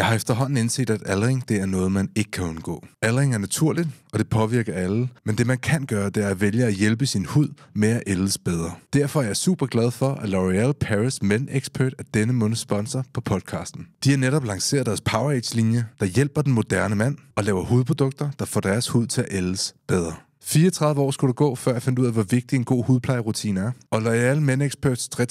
Jeg har efterhånden indset, at aldring det er noget, man ikke kan undgå. Aldring er naturligt, og det påvirker alle, men det man kan gøre, det er at vælge at hjælpe sin hud med at ældes bedre. Derfor er jeg super glad for, at L'Oreal Paris Men Expert er denne måneds sponsor på podcasten. De har netop lanceret deres Power Age-linje, der hjælper den moderne mand og laver hudprodukter, der får deres hud til at ældes bedre. 34 år skulle du gå, før jeg fandt ud af, hvor vigtig en god hudplejerutine er. Og L'Oreal Men Experts 3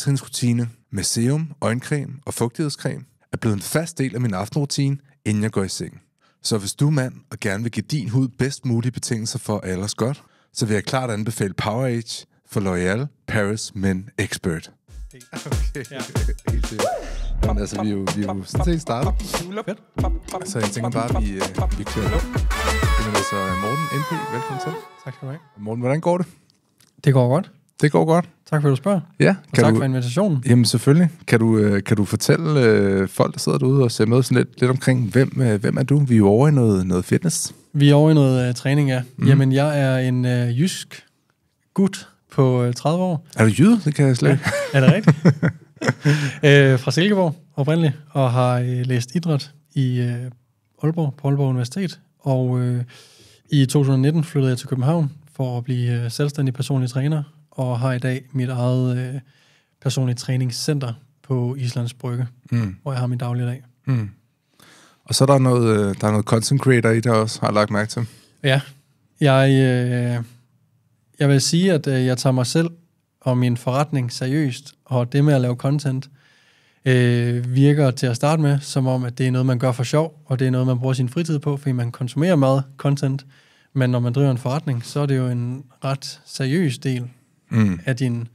med serum, øjencreme og fugtighedscreme er blevet en fast del af min aftenrutine, inden jeg går i seng. Så hvis du er mand og gerne vil give din hud bedst mulige betingelser for at godt, så vil jeg klart anbefale Power Age for L'Oreal Paris Men Expert. Okay. Ja. Helt sikkert. altså, vi er jo, vi er jo sådan set startet. Så altså, jeg tænker bare, at vi, øh, vi kører Det er så altså, øh, Morten NP, velkommen til. Tak skal du have. Morten, hvordan går det? Det går godt. Det går godt. Tak for, at du spørger. Ja. Og kan tak du, for invitationen. Jamen selvfølgelig. Kan du, øh, kan du fortælle øh, folk, der sidder derude og ser med sådan lidt, lidt omkring, hvem, øh, hvem er du? Vi er jo over i noget, noget fitness. Vi er over i noget øh, træning, ja. Mm. Jamen, jeg er en øh, jysk gut på øh, 30 år. Er du jyde? Det kan jeg slet ikke. Ja. Er det rigtigt? øh, fra Silkeborg oprindeligt, og har øh, læst idræt i øh, Aalborg, på Aalborg Universitet. Og øh, i 2019 flyttede jeg til København for at blive øh, selvstændig personlig træner og har i dag mit eget øh, personlige træningscenter på Islands Brygge, mm. hvor jeg har min daglige dag. Mm. Og så er der noget, øh, der er noget content creator i det også, har jeg lagt mærke til. Ja, jeg, øh, jeg vil sige, at øh, jeg tager mig selv og min forretning seriøst, og det med at lave content øh, virker til at starte med, som om, at det er noget, man gør for sjov, og det er noget, man bruger sin fritid på, fordi man konsumerer meget content. Men når man driver en forretning, så er det jo en ret seriøs del mm. af din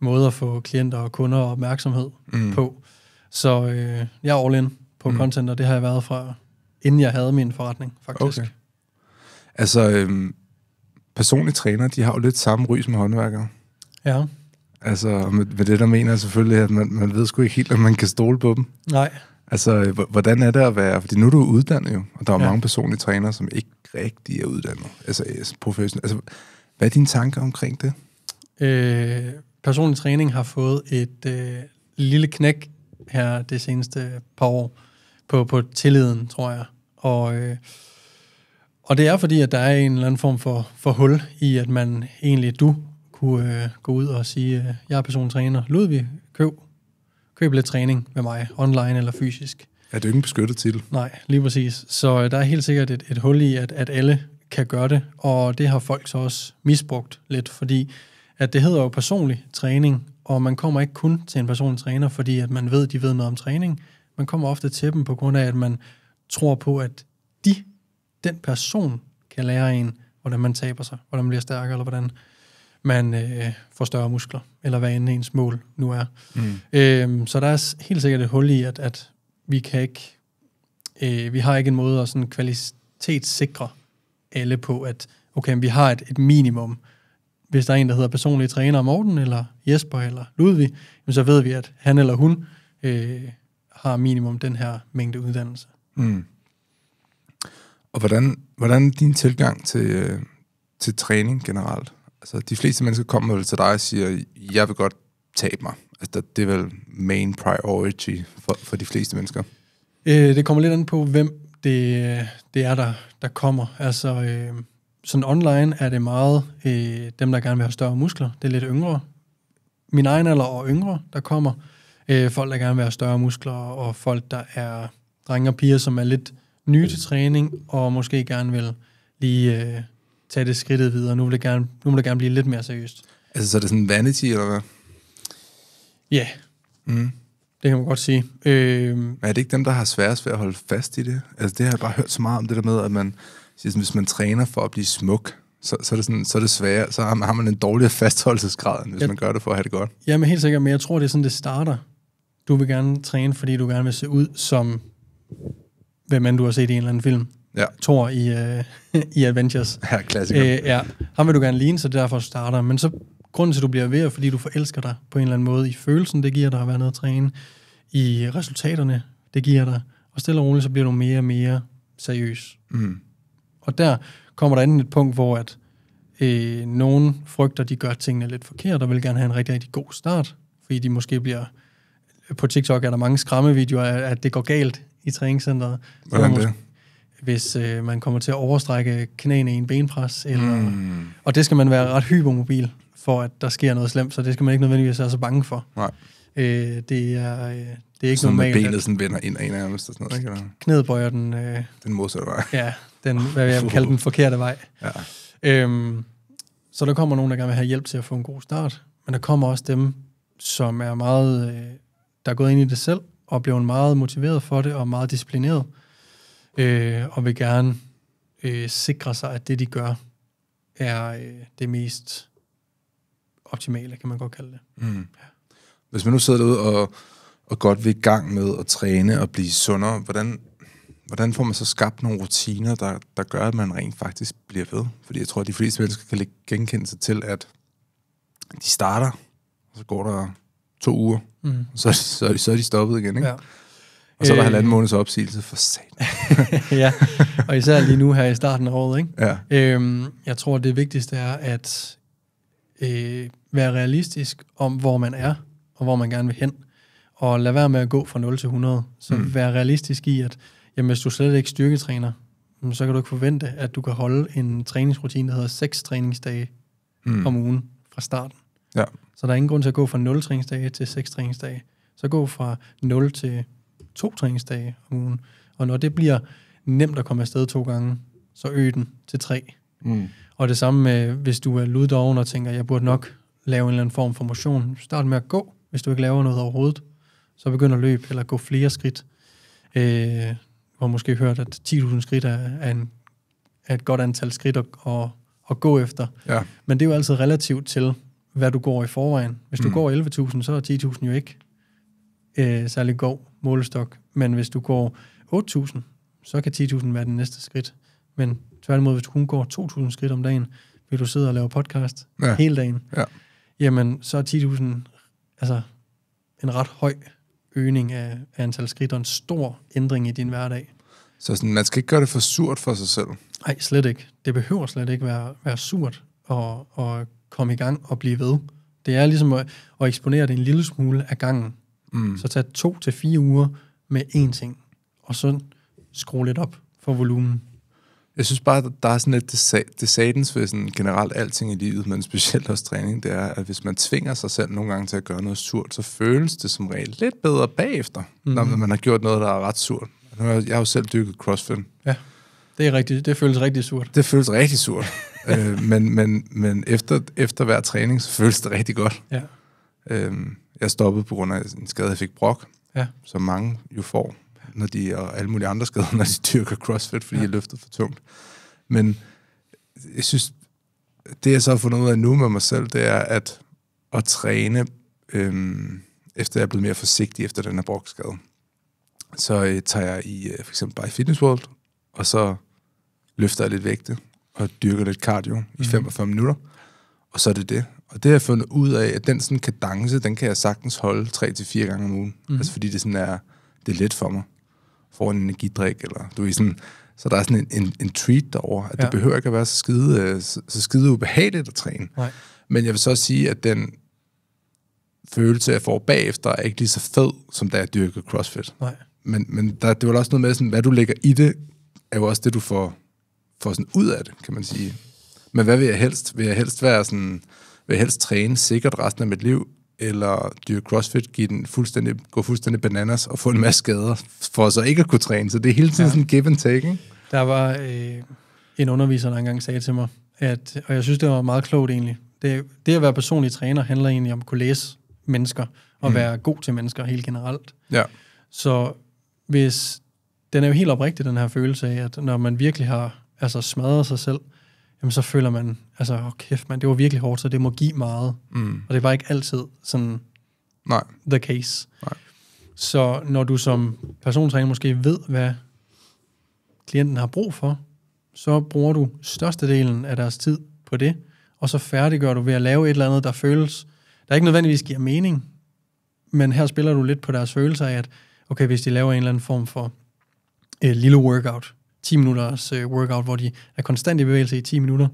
måde at få klienter og kunder og opmærksomhed mm. på. Så øh, jeg er all in på mm. content, og det har jeg været fra, inden jeg havde min forretning, faktisk. Okay. Altså, øh, personlige trænere, de har jo lidt samme ry som håndværkere. Ja. Altså, med, med det, der mener jeg selvfølgelig, at man, man ved sgu ikke helt, om man kan stole på dem. Nej. Altså, hvordan er det at være... Fordi nu er du uddannet jo, og der er ja. mange personlige trænere, som ikke rigtig er uddannet. Altså, professionelt. Altså, hvad er dine tanker omkring det? Øh, personlig træning har fået et øh, lille knæk her det seneste par år på, på tilliden, tror jeg. Og, øh, og det er fordi, at der er en eller anden form for, for hul i, at man egentlig, du kunne øh, gå ud og sige, øh, jeg er persontræner. Ludvig, køb, køb lidt træning med mig, online eller fysisk. Er det ikke en beskyttet titel. Nej, lige præcis. Så øh, der er helt sikkert et, et hul i, at, at alle kan gøre det, og det har folk så også misbrugt lidt, fordi at det hedder jo personlig træning, og man kommer ikke kun til en personlig træner, fordi at man ved, at de ved noget om træning. Man kommer ofte til dem på grund af, at man tror på, at de, den person, kan lære en, hvordan man taber sig, hvordan man bliver stærkere, eller hvordan man øh, får større muskler, eller hvad end ens mål nu er. Mm. Øh, så der er helt sikkert et hul i, at, at vi kan ikke, øh, vi har ikke en måde at sådan kvalitetssikre alle på, at okay, vi har et, et minimum, hvis der er en, der hedder personlige træner Morten, eller Jesper, eller Ludvig, så ved vi, at han eller hun øh, har minimum den her mængde uddannelse. Mm. Og hvordan, hvordan er din tilgang til, øh, til træning generelt? Altså, de fleste mennesker kommer vel til dig og siger, jeg vil godt tabe mig. Altså, det er vel main priority for, for de fleste mennesker. Øh, det kommer lidt an på, hvem det, det er, der, der kommer. Altså, øh, sådan online er det meget øh, dem, der gerne vil have større muskler. Det er lidt yngre. Min egen alder og yngre, der kommer. Øh, folk, der gerne vil have større muskler, og folk, der er drenge og piger, som er lidt nye til træning, og måske gerne vil lige øh, tage det skridtet videre. Nu vil, det gerne, nu vil det gerne blive lidt mere seriøst. Altså, så er det sådan vanity, eller hvad? Ja. Yeah. Mm. Det kan man godt sige. Øh, er det ikke dem, der har sværest ved at holde fast i det? Altså, det har jeg bare hørt så meget om, det der med, at man sådan, hvis man træner for at blive smuk, så, så, er, det sådan, så er det svære, så har man en dårligere fastholdelsesgrad, end hvis jeg, man gør det for at have det godt. Jamen helt sikkert, men jeg tror, det er sådan, det starter. Du vil gerne træne, fordi du gerne vil se ud som, hvem end du har set i en eller anden film. Ja. Thor i, uh, i Adventures. Ja, klassiker. Æ, øh, ja, ham vil du gerne ligne, så derfor starter. Men så grunden til, at du bliver ved, er, fordi du forelsker dig på en eller anden måde i følelsen, det giver dig at være nede at træne, i resultaterne, det giver dig. Og stille og roligt, så bliver du mere og mere seriøs. Mm. Og der kommer der enten et punkt, hvor at øh, nogen frygter, de gør tingene lidt forkert, og vil gerne have en rigtig, rigtig god start, fordi de måske bliver... På TikTok er der mange skræmmevideoer, at det går galt i træningscenteret. Hvordan det? hvis øh, man kommer til at overstrække knæene i en benpres. Eller, mm. Og det skal man være ret hypermobil for, at der sker noget slemt, så det skal man ikke nødvendigvis være så bange for. Nej. Øh, det, er, øh, det er ikke sådan normalt. Sådan benet sådan vender ind af en af dem, Sådan noget, knæet bøjer den... Øh, den modsatte vej. Ja, den, hvad jeg vil kalde den forkerte vej. Ja. Øhm, så der kommer nogen, der gerne vil have hjælp til at få en god start, men der kommer også dem, som er meget, øh, der er gået ind i det selv, og bliver meget motiveret for det, og meget disciplineret, øh, og vil gerne øh, sikre sig, at det, de gør, er øh, det mest optimale, kan man godt kalde det. Mm. Ja. Hvis man nu sidder derude og, og godt vil i gang med at træne og blive sundere, hvordan hvordan får man så skabt nogle rutiner, der, der gør, at man rent faktisk bliver ved? Fordi jeg tror, at de fleste mennesker kan genkende sig til, at de starter, og så går der to uger, mm. og så, så, så er de stoppet igen, ikke? Ja. Og så er der øh, halvanden måneds opsigelse for satan. ja, og især lige nu her i starten af året, ikke? Ja. Øhm, jeg tror, det vigtigste er at øh, være realistisk om, hvor man er, og hvor man gerne vil hen. Og lad være med at gå fra 0 til 100. Så mm. være realistisk i, at Jamen, hvis du slet ikke styrketræner, så kan du ikke forvente, at du kan holde en træningsrutine, der hedder seks træningsdage mm. om ugen fra starten. Ja. Så der er ingen grund til at gå fra 0 træningsdage til 6 træningsdage. Så gå fra 0 til 2 træningsdage om ugen. Og når det bliver nemt at komme afsted to gange, så øg den til 3. Mm. Og det samme med, hvis du er luddoven og tænker, jeg burde nok lave en eller anden form for motion. Start med at gå, hvis du ikke laver noget overhovedet. Så begynd at løbe eller gå flere skridt. Øh, har måske hørt, at 10.000 skridt er, er, en, er et godt antal skridt at, at, at gå efter. Ja. Men det er jo altid relativt til, hvad du går i forvejen. Hvis du mm. går 11.000, så er 10.000 jo ikke øh, særlig god målestok. Men hvis du går 8.000, så kan 10.000 være det næste skridt. Men tværtimod, hvis du kun går 2.000 skridt om dagen, vil du sidde og lave podcast ja. hele dagen. Ja. Jamen, så er 10.000 altså, en ret høj øgning af, antal skridt og en stor ændring i din hverdag. Så sådan, man skal ikke gøre det for surt for sig selv? Nej, slet ikke. Det behøver slet ikke være, være surt og, og komme i gang og blive ved. Det er ligesom at, at eksponere det en lille smule af gangen. Mm. Så tag to til fire uger med én ting, og så skrue lidt op for volumen. Jeg synes bare, at der er sådan lidt det sadens ved sådan generelt alting i livet, men specielt også træning, det er, at hvis man tvinger sig selv nogle gange til at gøre noget surt, så føles det som regel lidt bedre bagefter, mm. når man har gjort noget, der er ret surt. Jeg har jo selv dykket crossfit. Ja, det, er rigtig, det føles rigtig surt. Det føles rigtig surt. øh, men men, men efter, efter hver træning, så føles det rigtig godt. Ja. Øh, jeg stoppede på grund af en skade, jeg fik brok, ja. som mange jo får når de, og alle mulige andre skader, når de dyrker CrossFit, fordi ja. de løfter for tungt. Men jeg synes, det jeg så har fundet ud af nu med mig selv, det er at, at træne, øhm, efter jeg er blevet mere forsigtig efter den her brokskade. Så øh, tager jeg i, øh, for eksempel bare i Fitness World, og så løfter jeg lidt vægte, og dyrker lidt cardio mm. i 45 mhm. minutter, og så er det det. Og det har jeg fundet ud af, at den sådan kadence, den kan jeg sagtens holde 3-4 gange om ugen. Mm. Altså fordi det sådan er, det er let for mig får en energidrik, eller du er sådan... Så der er sådan en, en, en treat derover, at ja. det behøver ikke at være så skide, så, så skide ubehageligt at træne. Nej. Men jeg vil så sige, at den følelse, jeg får bagefter, er ikke lige så fed, som da jeg dyrkede CrossFit. Nej. Men, men der, det var også noget med, sådan, hvad du lægger i det, er jo også det, du får, får sådan ud af det, kan man sige. Men hvad vil jeg helst? Vil jeg helst være sådan, vil jeg helst træne sikkert resten af mit liv, eller dyrke crossfit, give den fuldstændig, gå fuldstændig bananas og få en masse skader, for så ikke at kunne træne. Så det er hele tiden ja. sådan give and take, Der var øh, en underviser, der engang sagde til mig, at, og jeg synes, det var meget klogt egentlig, det, det at være personlig træner handler egentlig om at kunne læse mennesker, og mm. være god til mennesker helt generelt. Ja. Så hvis, den er jo helt oprigtig, den her følelse af, at når man virkelig har altså, smadret sig selv, jamen så føler man, altså åh, oh, kæft man, det var virkelig hårdt, så det må give meget. Mm. Og det var ikke altid sådan Nej. the case. Nej. Så når du som persontræner måske ved, hvad klienten har brug for, så bruger du størstedelen af deres tid på det, og så færdiggør du ved at lave et eller andet, der føles, der ikke nødvendigvis giver mening, men her spiller du lidt på deres følelser af, at okay, hvis de laver en eller anden form for et øh, lille workout, 10 minutters øh, workout, hvor de er konstant i bevægelse i 10 minutter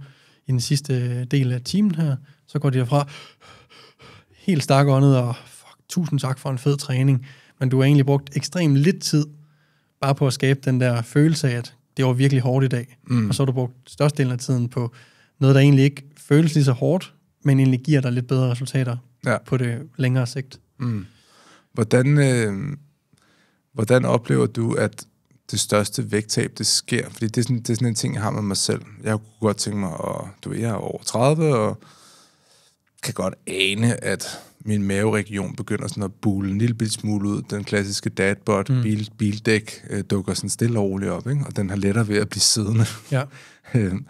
i den sidste øh, del af timen her. Så går de derfra helt stakåndet og fuck, tusind tak for en fed træning. Men du har egentlig brugt ekstremt lidt tid bare på at skabe den der følelse af, at det var virkelig hårdt i dag. Mm. Og så har du brugt størstedelen af tiden på noget, der egentlig ikke føles lige så hårdt, men egentlig giver dig lidt bedre resultater ja. på det længere sigt. Mm. Hvordan, øh, hvordan oplever du, at det største vægttab, det sker. Fordi det er, sådan, det er sådan en ting, jeg har med mig selv. Jeg kunne godt tænke mig, at du ved, jeg er over 30, og kan godt ane, at min maveregion begynder sådan at bule en lille smule ud. Den klassiske dadbot, mm. bil, bildæk, øh, dukker sådan stille og roligt op, ikke? og den har lettere ved at blive siddende. Ja. Øhm,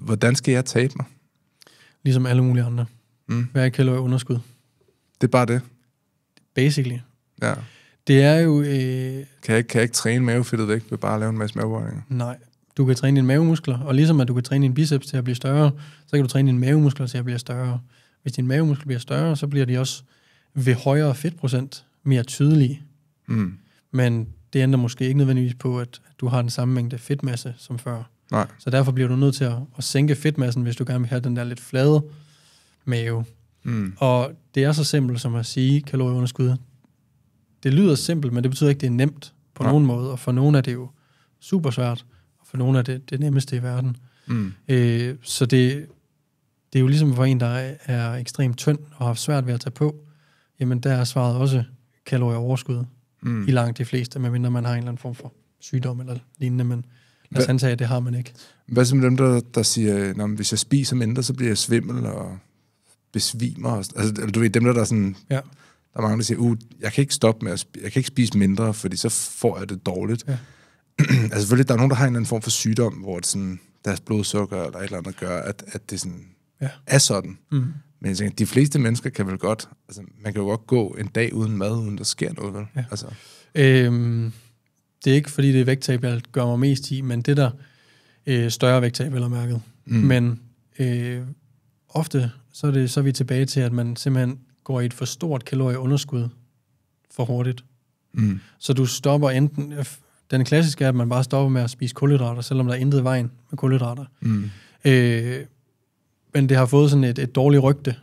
hvordan skal jeg tabe mig? Ligesom alle mulige andre. Mm. Hvad er kalorieunderskud? Det er bare det? Basically. Ja. Det er jo... Øh... Kan, jeg kan jeg ikke træne mavefedtet væk ved bare at lave en masse mavebøjninger? Nej. Du kan træne dine mavemuskler, og ligesom at du kan træne din biceps til at blive større, så kan du træne dine mavemuskler til at blive større. Hvis din mavemuskler bliver større, så bliver de også ved højere fedtprocent mere tydelige. Mm. Men det ændrer måske ikke nødvendigvis på, at du har den samme mængde fedtmasse som før. Nej. Så derfor bliver du nødt til at, at sænke fedtmassen, hvis du gerne vil have den der lidt flade mave. Mm. Og det er så simpelt som at sige, kalorieunderskud, det lyder simpelt, men det betyder ikke, det er nemt på ja. nogen måde. Og for nogen er det jo super svært, og for nogen er det det nemmeste i verden. Mm. Øh, så det, det er jo ligesom for en, der er ekstremt tynd og har svært ved at tage på, jamen der er svaret også kalorieoverskud mm. i langt de fleste, medmindre man har en eller anden form for sygdom eller lignende, men lad os Hva- antage, at det har man ikke. Hvad så med dem, der, der siger, at hvis jeg spiser mindre, så bliver jeg svimmel og besvimer? Og, altså, du ved, dem der, der sådan... Ja. Der er mange, der siger, uh, jeg kan ikke stoppe med at sp- jeg kan ikke spise mindre, fordi så får jeg det dårligt. Ja. altså selvfølgelig, der er nogen, der har en eller anden form for sygdom, hvor det sådan, deres blodsukker eller et eller andet gør, at, at det sådan ja. er sådan. Mm. Men jeg tænker, de fleste mennesker kan vel godt, altså man kan jo godt gå en dag uden mad, uden der sker noget, vel? Ja. Altså. Øhm, det er ikke fordi det er vægttab, jeg gør mig mest i, men det der øh, større vægttab, eller mærket. Mm. Men øh, ofte så er, det, så er vi tilbage til, at man simpelthen går i et for stort kalorieunderskud for hurtigt. Mm. Så du stopper enten... Den klassiske er, at man bare stopper med at spise kulhydrater, selvom der er intet vejen med kulhydrater. Mm. Øh, men det har fået sådan et, et dårligt rygte,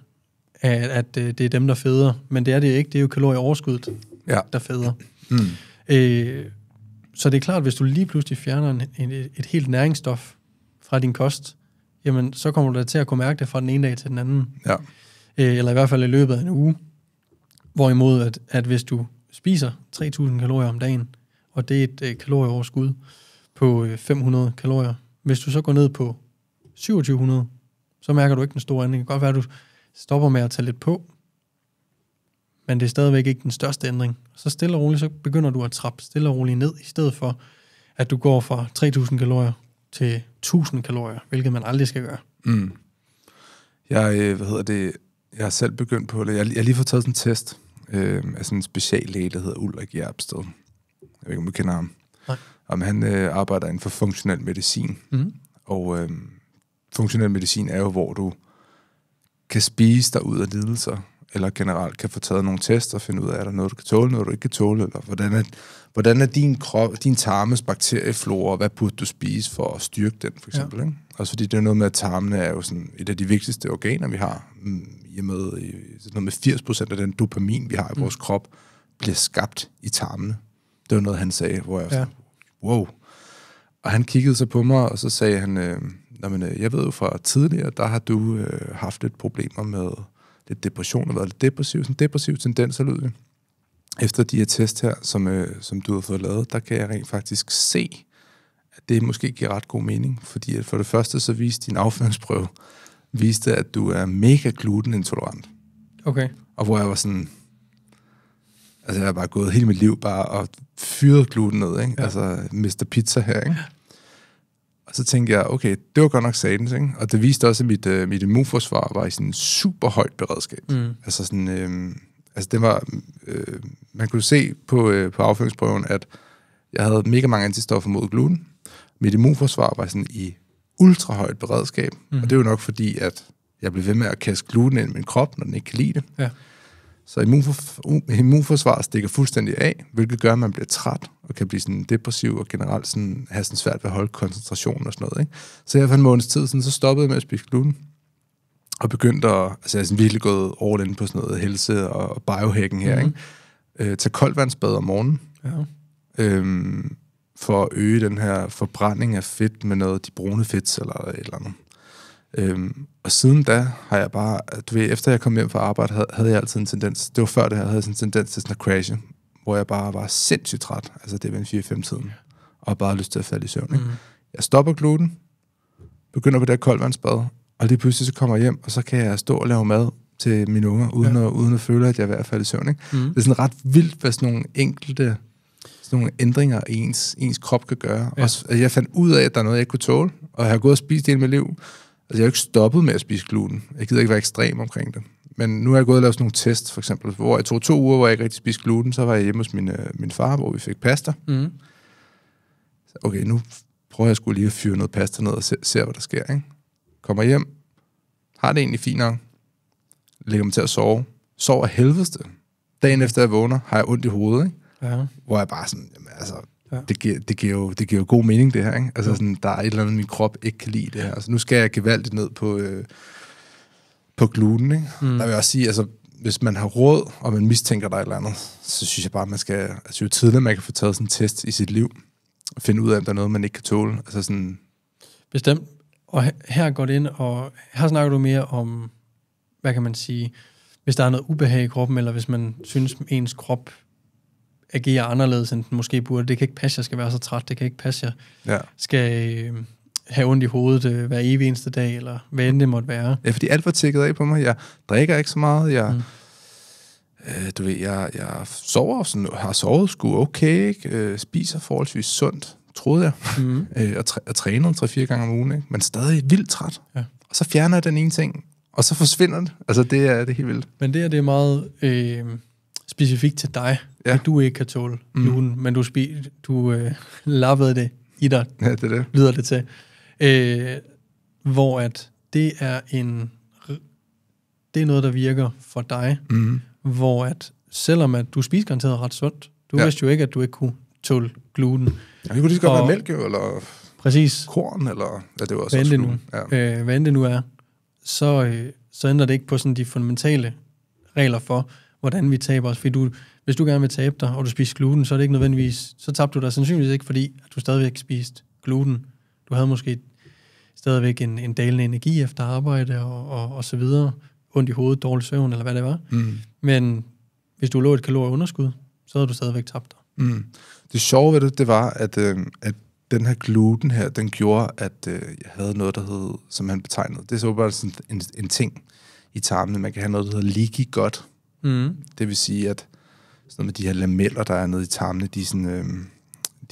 at, at øh, det er dem, der føder. Men det er det ikke. Det er jo kalorieoverskuddet, ja. der føder. Mm. Øh, så det er klart, at hvis du lige pludselig fjerner en, en, et helt næringsstof fra din kost, jamen så kommer du da til at kunne mærke det fra den ene dag til den anden. Ja. Øh, eller i hvert fald i løbet af en uge. Hvorimod, at, at hvis du spiser 3.000 kalorier om dagen, og det er et øh, kalorieoverskud på øh, 500 kalorier, hvis du så går ned på 2.700, så mærker du ikke den store ændring. Det kan godt være, at du stopper med at tage lidt på, men det er stadigvæk ikke den største ændring. Så stille og roligt, så begynder du at trappe stille og roligt ned, i stedet for, at du går fra 3.000 kalorier til 1.000 kalorier, hvilket man aldrig skal gøre. Mm. Jeg, øh, hvad hedder det, jeg har selv begyndt på det. Jeg, har lige fået taget sådan en test øh, af sådan en speciallæge, der hedder Ulrik Jerpsted. Jeg ved ikke, om du kender ham. Nej. Om han øh, arbejder inden for funktionel medicin. Mm. Og øh, funktionel medicin er jo, hvor du kan spise dig ud af lidelser, eller generelt kan få taget nogle tests og finde ud af, er der noget, du kan tåle, noget du ikke kan tåle, eller hvordan er, hvordan er din, krop, din tarmes bakterieflora, og hvad burde du spise for at styrke den, for eksempel. Ja. Ikke? Også fordi det er noget med, at tarmene er jo sådan et af de vigtigste organer, vi har. Mm, I med, sådan noget med 80% af den dopamin, vi har i mm. vores mm. krop, bliver skabt i tarmene. Det var noget, han sagde, hvor jeg ja. sådan, wow. Og han kiggede så på mig, og så sagde han, øh, men, øh, jeg ved jo fra tidligere, der har du øh, haft lidt problemer med lidt depression, og været lidt depressiv. Sådan depressiv tendens, lød Efter de her test her, som, øh, som du har fået lavet, der kan jeg rent faktisk se, at det måske giver ret god mening, fordi at for det første så viste din afføringsprøve, viste, at du er mega glutenintolerant. Okay. Og hvor jeg var sådan, altså jeg har bare gået hele mit liv bare og fyret gluten ned, ikke? Ja. altså Mr. Pizza her, ikke? Og så tænkte jeg, okay, det var godt nok sadens, ikke? Og det viste også, at mit, uh, mit immunforsvar var i sådan super højt beredskab. Mm. Altså sådan, øh, altså det var, øh, man kunne se på, øh, på afføringsprøven, at jeg havde mega mange antistoffer mod gluten, mit immunforsvar var sådan i ultrahøjt beredskab, mm. og mhm. det er jo nok fordi, at jeg blev ved med at kaste gluten ind i min krop, når den ikke kan lide det. Ja. Så immunfor- immunforsvaret stikker fuldstændig af, hvilket gør, at man bliver træt og kan blive sådan depressiv og generelt sådan, have sådan svært ved at holde koncentrationen og sådan noget. Ikke? Så jeg for en måneds tid siden, så stoppede jeg med at spise gluten og begyndte at... Altså jeg er sådan virkelig gået all in på sådan noget helse og biohacking her. Mm. Ikke? Øh, tag koldt vandsbad om morgenen. Ja. Øhm, for at øge den her forbrænding af fedt med noget de brune fedtceller eller et eller andet. Øhm, og siden da har jeg bare, du ved, efter jeg kom hjem fra arbejde, havde, havde jeg altid en tendens, det var før det her, havde jeg sådan en tendens til sådan at crashe, hvor jeg bare var sindssygt træt, altså det var en 4-5-tiden, og bare lyst til at falde i søvn. Ikke? Mm. Jeg stopper gluten, begynder på det her koldvandsbad, og lige pludselig så kommer jeg hjem, og så kan jeg stå og lave mad til mine unger, uden, ja. at, uden at føle, at jeg er ved at falde i søvn. Ikke? Mm. Det er sådan ret vildt, hvad sådan nogle enkelte sådan nogle ændringer, ens, ens krop kan gøre. Ja. Og, altså, jeg fandt ud af, at der er noget, jeg ikke kunne tåle, og jeg har gået og spist hele mit liv. Altså, jeg har ikke stoppet med at spise gluten. Jeg gider ikke være ekstrem omkring det. Men nu har jeg gået og lavet sådan nogle tests, for eksempel, hvor jeg tog to uger, hvor jeg ikke rigtig spiste gluten, så var jeg hjemme hos min, øh, min far, hvor vi fik pasta. Mm. Så, okay, nu prøver jeg skulle lige at fyre noget pasta ned og se, se hvad der sker. Ikke? Kommer hjem, har det egentlig fint nok, lægger mig til at sove, sover helvede. Dagen efter jeg vågner, har jeg ondt i hovedet. Ikke? Ja. Hvor jeg bare sådan, jamen, altså, ja. det, giver, det, giver jo, det giver jo god mening, det her. Ikke? Altså, ja. sådan, der er et eller andet, min krop ikke kan lide det her. Altså, nu skal jeg gevaldigt ned på, øh, på gluten. Ikke? Mm. Der vil jeg også sige, altså, hvis man har råd, og man mistænker dig et eller andet, så synes jeg bare, at man skal, altså jo tidligere man kan få taget sådan en test i sit liv, og finde ud af, om der er noget, man ikke kan tåle. Altså sådan... Bestemt. Og her går det ind, og her snakker du mere om, hvad kan man sige, hvis der er noget ubehag i kroppen, eller hvis man synes, ens krop agere anderledes, end den måske burde. Det kan ikke passe, jeg skal være så træt. Det kan ikke passe, jeg ja. skal øh, have ondt i hovedet øh, hver evig eneste dag, eller hvad end det måtte være. Ja, fordi alt var tækket af på mig. Jeg drikker ikke så meget. Jeg, mm. øh, du ved, jeg, jeg sover sådan, har sovet sgu okay, ikke? Øh, spiser forholdsvis sundt, troede jeg. Mm. øh, og, træ, og træner 3-4 gange om ugen, ikke? men stadig vildt træt. Ja. Og så fjerner jeg den ene ting, og så forsvinder den. Altså, det er, det er helt vildt. Men det her, det er meget øh, specifikt til dig ja. at du ikke kan tåle, mm. julen, men du, spi, du øh, lavede det i dig, ja, det er det. lyder det til. Øh, hvor at det er en det er noget, der virker for dig, mm. hvor at selvom at du spiser garanteret ret sundt, du ja. vidste jo ikke, at du ikke kunne tåle gluten. Ja, det kunne lige så godt være mælk eller præcis. korn, eller ja, det var også hvad end det nu, ja. øh, hvad end det nu er, så, øh, så ændrer det ikke på sådan de fundamentale regler for, hvordan vi taber os, fordi du, hvis du gerne vil tabe dig, og du spiser gluten, så er det ikke nødvendigvis, så tabte du dig sandsynligvis ikke, fordi du stadigvæk spiste gluten. Du havde måske stadigvæk en, en dalende energi efter arbejde og, og, og så videre, ondt i hovedet, dårlig søvn eller hvad det var. Mm. Men hvis du lå et kalorieunderskud, så havde du stadigvæk tabt dig. Mm. Det sjove ved det, det var, at, øh, at den her gluten her, den gjorde, at øh, jeg havde noget, der hed, som han betegnede, det er så bare sådan en, en ting i tarmene. Man kan have noget, der hedder leaky gut. Mm. Det vil sige, at sådan med de her lameller, der er nede i tarmene, de, sådan, øh,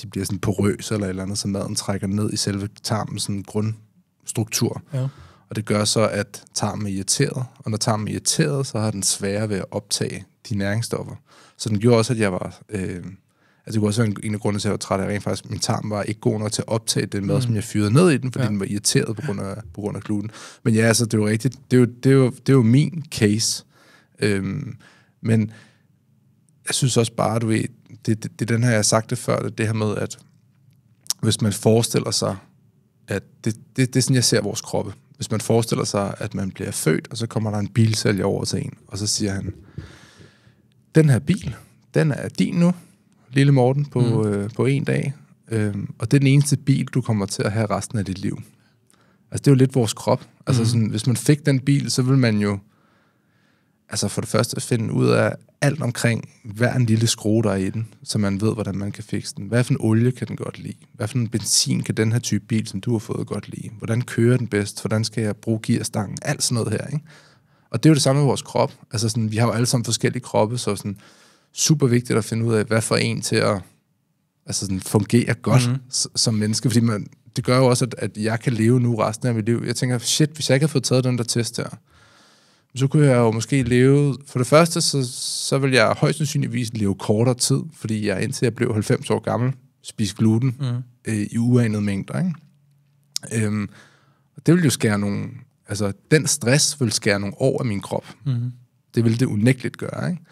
de bliver sådan porøse eller eller andet, så maden trækker ned i selve tarmens sådan grundstruktur. Ja. Og det gør så, at tarmen er irriteret, og når tarmen er irriteret, så har den sværere ved at optage de næringsstoffer. Så den gjorde også, at jeg var... Øh, Altså, det kunne også være en, en af grundene til, at jeg var træt af, rent faktisk, min tarm var ikke god nok til at optage den mad, mm. som jeg fyrede ned i den, fordi ja. den var irriteret på grund, af, på grund af gluten. Men ja, altså, det er jo rigtigt. Det er jo, det er jo, det er jo min case. Øhm, men jeg synes også bare, du ved, det, det, det er den her, jeg har sagt det før, det, det her med, at hvis man forestiller sig, at det, det, det er sådan, jeg ser vores kroppe. Hvis man forestiller sig, at man bliver født, og så kommer der en bilsælger over til en, og så siger han, den her bil, den er din nu, lille Morten, på, mm. øh, på en dag, øh, og det er den eneste bil, du kommer til at have resten af dit liv. Altså, det er jo lidt vores krop. Altså, mm. sådan, hvis man fik den bil, så vil man jo altså for det første finde ud af alt omkring hver en lille skrue, der er i den, så man ved, hvordan man kan fikse den. Hvad for en olie kan den godt lide? Hvad for en benzin kan den her type bil, som du har fået, godt lide? Hvordan kører den bedst? Hvordan skal jeg bruge gearstangen? Alt sådan noget her, ikke? Og det er jo det samme med vores krop. Altså sådan, vi har jo alle sammen forskellige kroppe, så sådan super vigtigt at finde ud af, hvad for en til at altså sådan, fungere godt mm-hmm. som menneske, fordi man, det gør jo også, at, at jeg kan leve nu resten af mit liv. Jeg tænker, shit, hvis jeg ikke havde fået taget den der test her, så kunne jeg jo måske leve... For det første, så, så vil jeg højst sandsynligvis leve kortere tid, fordi jeg indtil jeg blev 90 år gammel, spiste gluten mm. øh, i uanede mængder. Ikke? Øhm, og det vil jo skære nogle... Altså, den stress vil skære nogle år af min krop. Mm. Det vil det unægteligt gøre. Ikke?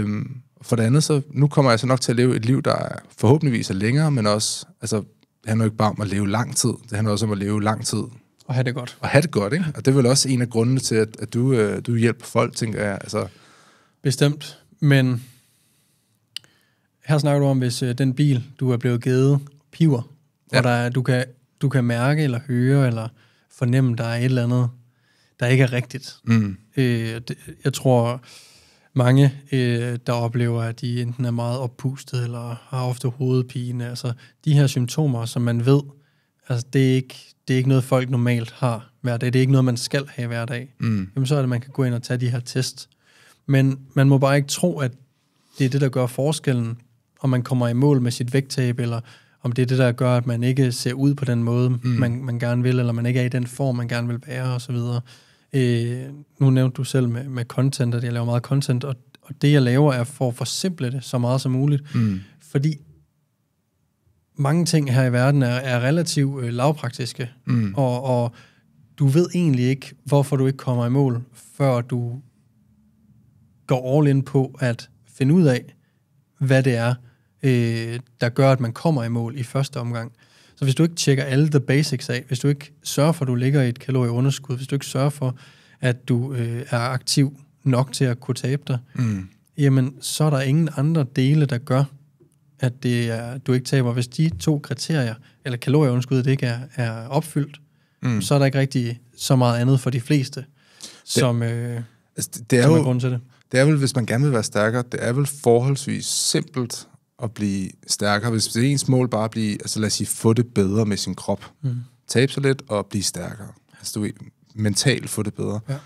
Øhm, for det andet, så nu kommer jeg så nok til at leve et liv, der forhåbentligvis er længere, men også... Altså, det handler jo ikke bare om at leve lang tid. Det handler også om at leve lang tid og have det godt. Og have det godt, ikke? Og det er vel også en af grundene til, at, at du, øh, du hjælper folk, tænker jeg. Altså. Bestemt, men her snakker du om, hvis øh, den bil, du er blevet givet, piver, ja. og der, du, kan, du kan mærke eller høre eller fornemme, der er et eller andet, der ikke er rigtigt. Mm. Øh, det, jeg tror, mange, øh, der oplever, at de enten er meget oppustet, eller har ofte hovedpine. Altså de her symptomer, som man ved, altså det er ikke, det er ikke noget, folk normalt har hver dag. Det er ikke noget, man skal have hver dag. Mm. Jamen, så er det, man kan gå ind og tage de her test. Men man må bare ikke tro, at det er det, der gør forskellen, om man kommer i mål med sit vægttab, eller om det er det, der gør, at man ikke ser ud på den måde, mm. man, man gerne vil, eller man ikke er i den form, man gerne vil være, osv. Øh, nu nævnte du selv med, med content, at jeg laver meget content, og, og det, jeg laver, er for at forsimple det så meget som muligt. Mm. Fordi mange ting her i verden er, er relativt øh, lavpraktiske, mm. og, og du ved egentlig ikke, hvorfor du ikke kommer i mål, før du går all in på at finde ud af, hvad det er, øh, der gør, at man kommer i mål i første omgang. Så hvis du ikke tjekker alle the basics af, hvis du ikke sørger for, at du ligger i et kalorieunderskud, hvis du ikke sørger for, at du øh, er aktiv nok til at kunne tabe dig, mm. jamen så er der ingen andre dele, der gør, at det er, du ikke taber. Hvis de to kriterier, eller kalorieunderskuddet ikke er, er opfyldt, mm. så er der ikke rigtig så meget andet for de fleste, det, som, øh, altså, det er som er grund til det. Det er vel, hvis man gerne vil være stærkere, det er vel forholdsvis simpelt at blive stærkere. Hvis det er ens mål bare at blive, altså lad os sige, få det bedre med sin krop. Mm. Tabe sig lidt og blive stærkere. Altså du mentalt få det bedre. Ja.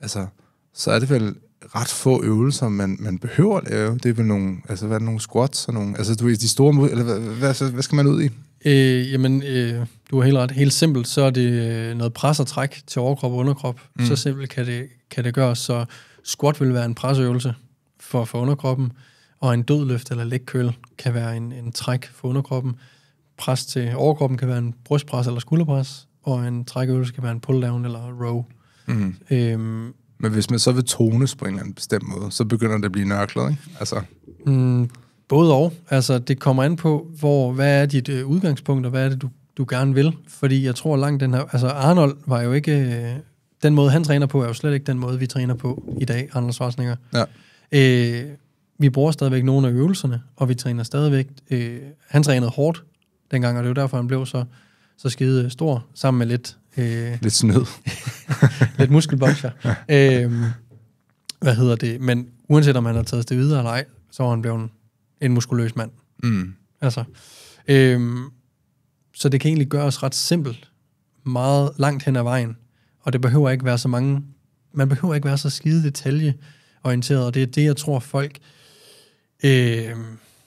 Altså, så er det vel ret få øvelser, man, man behøver at lave. Det er vel nogle, altså, hvad er det, nogle squats og nogle... Altså, du er de store... eller hvad, hvad, hvad skal man ud i? Øh, jamen, øh, du har helt ret. Helt simpelt, så er det øh, noget pres og træk til overkrop og underkrop. Mm. Så simpelt kan det, kan det gøres. Så squat vil være en presøvelse for, for underkroppen, og en dødløft eller lægkøl kan være en, en træk for underkroppen. Pres til overkroppen kan være en brystpres eller skulderpres, og en trækøvelse kan være en pull-down eller row. Mm. Øhm, men hvis man så vil tones på en eller anden bestemt måde, så begynder det at blive nørklet, ikke? Altså. Mm, både og. Altså, det kommer an på, hvor, hvad er dit øh, udgangspunkt, og hvad er det, du, du gerne vil? Fordi jeg tror langt den her... Altså, Arnold var jo ikke... Øh, den måde, han træner på, er jo slet ikke den måde, vi træner på i dag, Arnold Schwarzenegger. Ja. Øh, vi bruger stadigvæk nogle af øvelserne, og vi træner stadigvæk... Øh, han trænede hårdt dengang, og det var derfor, han blev så, så skide stor, sammen med lidt Øh, Lidt snød. lidt muskelbokser. øh, hvad hedder det? Men uanset om han har taget det videre eller ej, så var han blevet en, en muskuløs mand. Mm. Altså, øh, så det kan egentlig gøres ret simpelt, meget langt hen ad vejen. Og det behøver ikke være så mange, man behøver ikke være så skide detaljeorienteret, og det er det, jeg tror folk... Øh,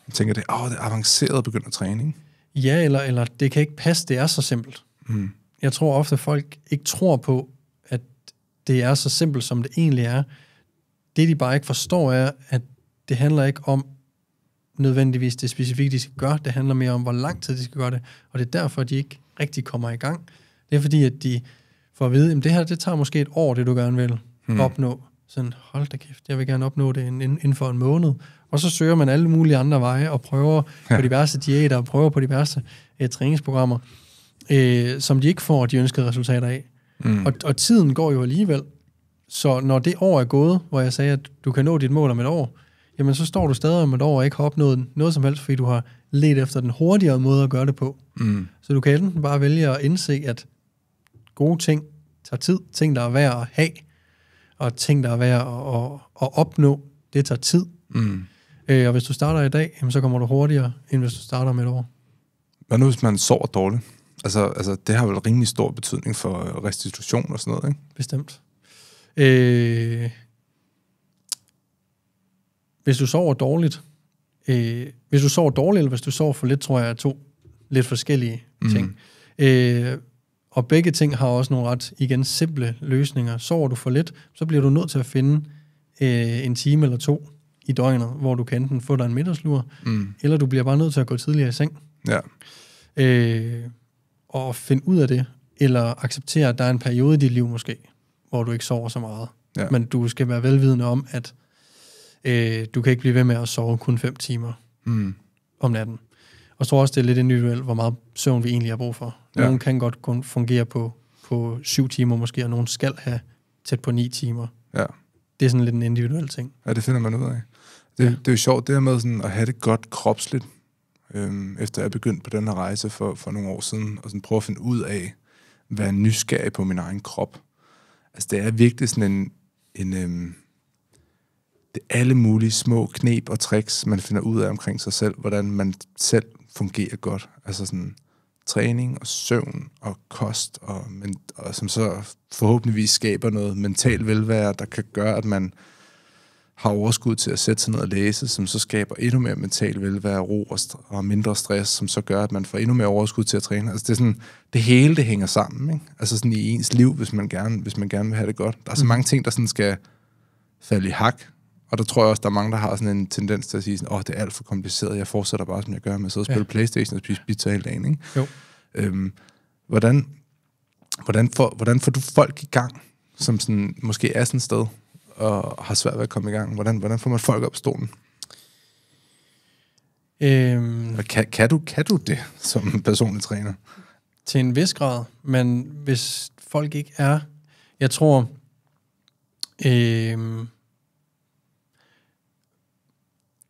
jeg tænker det, åh, det er avanceret at begynde at træne, ikke? Ja, eller, eller det kan ikke passe, det er så simpelt. Mm jeg tror ofte, at folk ikke tror på, at det er så simpelt, som det egentlig er. Det, de bare ikke forstår, er, at det handler ikke om nødvendigvis det specifikke, de skal gøre. Det handler mere om, hvor lang tid de skal gøre det. Og det er derfor, de ikke rigtig kommer i gang. Det er fordi, at de får at vide, at det her det tager måske et år, det du gerne vil hmm. opnå. Sådan, hold da kæft, jeg vil gerne opnå det inden for en måned. Og så søger man alle mulige andre veje og prøver ja. på diverse diæter og prøver på diverse eh, træningsprogrammer øh, som de ikke får de ønskede resultater af. Mm. Og, og tiden går jo alligevel. Så når det år er gået, hvor jeg sagde, at du kan nå dit mål om et år, jamen så står du stadig om et år og ikke har opnået noget som helst, fordi du har let efter den hurtigere måde at gøre det på. Mm. Så du kan enten bare vælge at indse, at gode ting tager tid, ting der er værd at have, og ting der er værd at, at, at opnå, det tager tid. Mm. Øh, og hvis du starter i dag, jamen, så kommer du hurtigere, end hvis du starter om et år. Hvad nu, hvis man sover dårligt? Altså, altså, det har vel rimelig stor betydning for øh, restitution og sådan noget, ikke? Bestemt. Øh, hvis du sover dårligt, øh, hvis du sover dårligt, eller hvis du sover for lidt, tror jeg er to lidt forskellige mhm. ting. Mm. Øh, og begge ting har også nogle ret, igen, simple løsninger. Sover du for lidt, så bliver du nødt til at finde øh, en time eller to i døgnet, hvor du kan enten få dig en middagslur, mm. eller du bliver bare nødt til at gå tidligere i seng. Ja. Øh, at finde ud af det, eller acceptere, at der er en periode i dit liv måske, hvor du ikke sover så meget. Ja. Men du skal være velvidende om, at øh, du kan ikke blive ved med at sove kun 5 timer mm. om natten. Og så tror også, det er lidt individuelt, hvor meget søvn vi egentlig har brug for. Ja. Nogle kan godt kun fungere på, på 7 timer måske, og nogen skal have tæt på 9 timer. Ja. Det er sådan lidt en individuel ting. Ja, det finder man ud af. Det, ja. det er jo sjovt, det her med sådan at have det godt kropsligt, øhm, efter jeg begyndt på den her rejse for, for nogle år siden, og sådan prøve at finde ud af, er nysgerrig på min egen krop. Altså det er virkelig sådan en, en øh, det er alle mulige små knep og tricks, man finder ud af omkring sig selv, hvordan man selv fungerer godt. Altså sådan træning og søvn og kost, og, men, og som så forhåbentligvis skaber noget mental velvære, der kan gøre, at man har overskud til at sætte sig ned og læse, som så skaber endnu mere mental velvære, ro og, st- og mindre stress, som så gør, at man får endnu mere overskud til at træne. Altså det, er sådan, det hele det hænger sammen, ikke? altså sådan i ens liv, hvis man, gerne, hvis man gerne vil have det godt. Der er så mm. mange ting, der sådan skal falde i hak, og der tror jeg også, der er mange, der har sådan en tendens til at sige, åh, oh, det er alt for kompliceret, jeg fortsætter bare, som jeg gør med at sidde og spille ja. Playstation og spise pizza hele dagen. Ikke? Jo. Øhm, hvordan, hvordan, får, hvordan får du folk i gang, som sådan, måske er sådan et sted? og har svært ved at komme i gang? Hvordan, hvordan får man folk op stolen? Øhm, og kan, kan, du, kan du det som personlig træner? Til en vis grad, men hvis folk ikke er... Jeg tror... Øhm,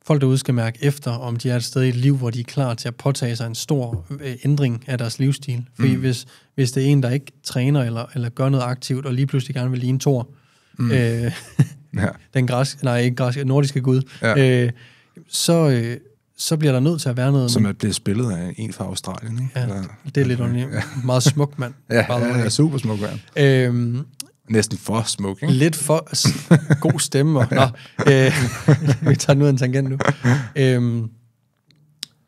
folk derude skal mærke efter, om de er et sted i et liv, hvor de er klar til at påtage sig en stor øh, ændring af deres livsstil. Fordi mm. hvis, hvis det er en, der ikke træner eller, eller gør noget aktivt, og lige pludselig gerne vil tor, mm mm. øh, ja. den græsk, nej, ikke græsk, nordiske gud, ja. øh, så, øh, så bliver der nødt til at være noget... Som er blevet spillet af en fra Australien, ikke? Ja, Eller, det er lidt underligt. Ja. Meget smuk mand. ja, bare ja, ja, super smuk mand. Øhm, Næsten for smuk, ikke? Lidt for god stemme. Og, nå, øh, vi tager nu en tangent nu. Øhm,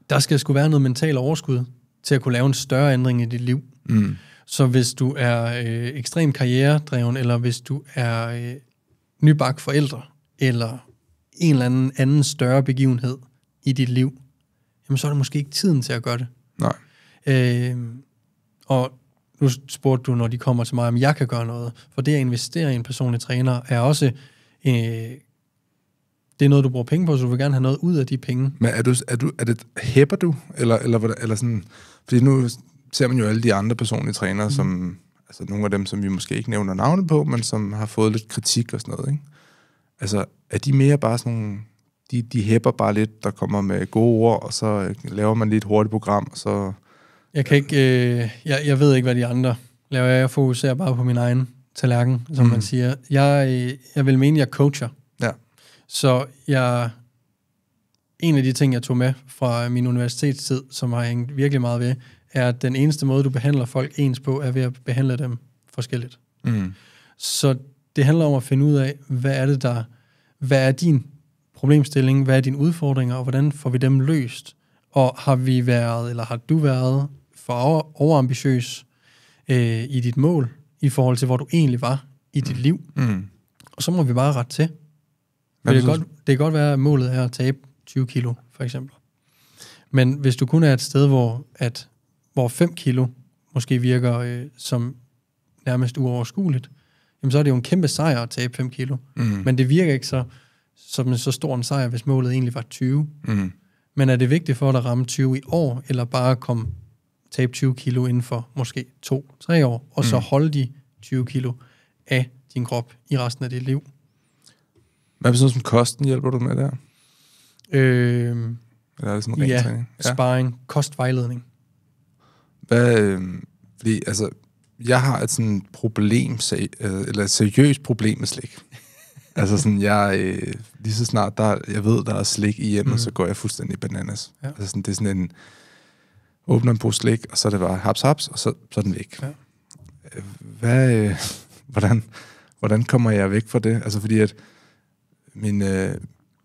der skal sgu være noget mentalt overskud til at kunne lave en større ændring i dit liv. Mm. Så hvis du er øh, ekstrem karrieredreven, eller hvis du er øh, nybagt forældre, eller en eller anden anden større begivenhed i dit liv, jamen så er det måske ikke tiden til at gøre det. Nej. Øh, og nu spurgte du, når de kommer til mig, om jeg kan gøre noget. For det at investere i en personlig træner er også... Øh, det er noget, du bruger penge på, så du vil gerne have noget ud af de penge. Men er, du, er, du, er det, hæpper du? Eller, eller, eller sådan, fordi nu ser man jo alle de andre personlige trænere, mm. som, altså nogle af dem, som vi måske ikke nævner navne på, men som har fået lidt kritik og sådan noget, ikke? Altså, er de mere bare sådan nogle, de, de hæpper bare lidt, der kommer med gode ord, og så øh, laver man lidt hurtigt program, og så... Jeg kan ikke, øh, jeg, jeg ved ikke, hvad de andre laver. Jeg fokuserer bare på min egen tallerken, som mm. man siger. Jeg, øh, jeg vil mene, jeg coacher. Ja. Så jeg, en af de ting, jeg tog med fra min universitetstid, som har hængt virkelig meget ved, er, at den eneste måde, du behandler folk ens på, er ved at behandle dem forskelligt. Mm. Så det handler om at finde ud af, hvad er det, der... Hvad er din problemstilling? Hvad er dine udfordringer? Og hvordan får vi dem løst? Og har vi været, eller har du været for overambitiøs øh, i dit mål, i forhold til, hvor du egentlig var i dit mm. liv? Mm. Og så må vi bare rette til. det, kan godt, det kan godt være, at målet er at tabe 20 kilo, for eksempel. Men hvis du kun er et sted, hvor at hvor 5 kilo måske virker øh, som nærmest uoverskueligt, jamen så er det jo en kæmpe sejr at tabe 5 kilo. Mm. Men det virker ikke så, som en så stor en sejr, hvis målet egentlig var 20. Mm. Men er det vigtigt for dig at ramme 20 i år, eller bare komme tabe 20 kilo inden for måske 2-3 år, og så mm. holde de 20 kilo af din krop i resten af dit liv? Hvad det sådan som kosten hjælper du med der? Øh, eller er det sådan ja, ja, sparring, kostvejledning. Hvad, øh, fordi, altså, jeg har et sådan problem, seri- øh, eller et seriøst problem med slik. altså sådan, jeg, øh, lige så snart der, jeg ved, der er slik i hjemmet, mm. så går jeg fuldstændig bananas. Ja. Altså sådan, det er sådan en, åbner en pose slik, og så er det bare haps, haps, og så, så er den væk. Ja. Øh, hvad, øh, hvordan, hvordan kommer jeg væk fra det? Altså fordi at min, øh,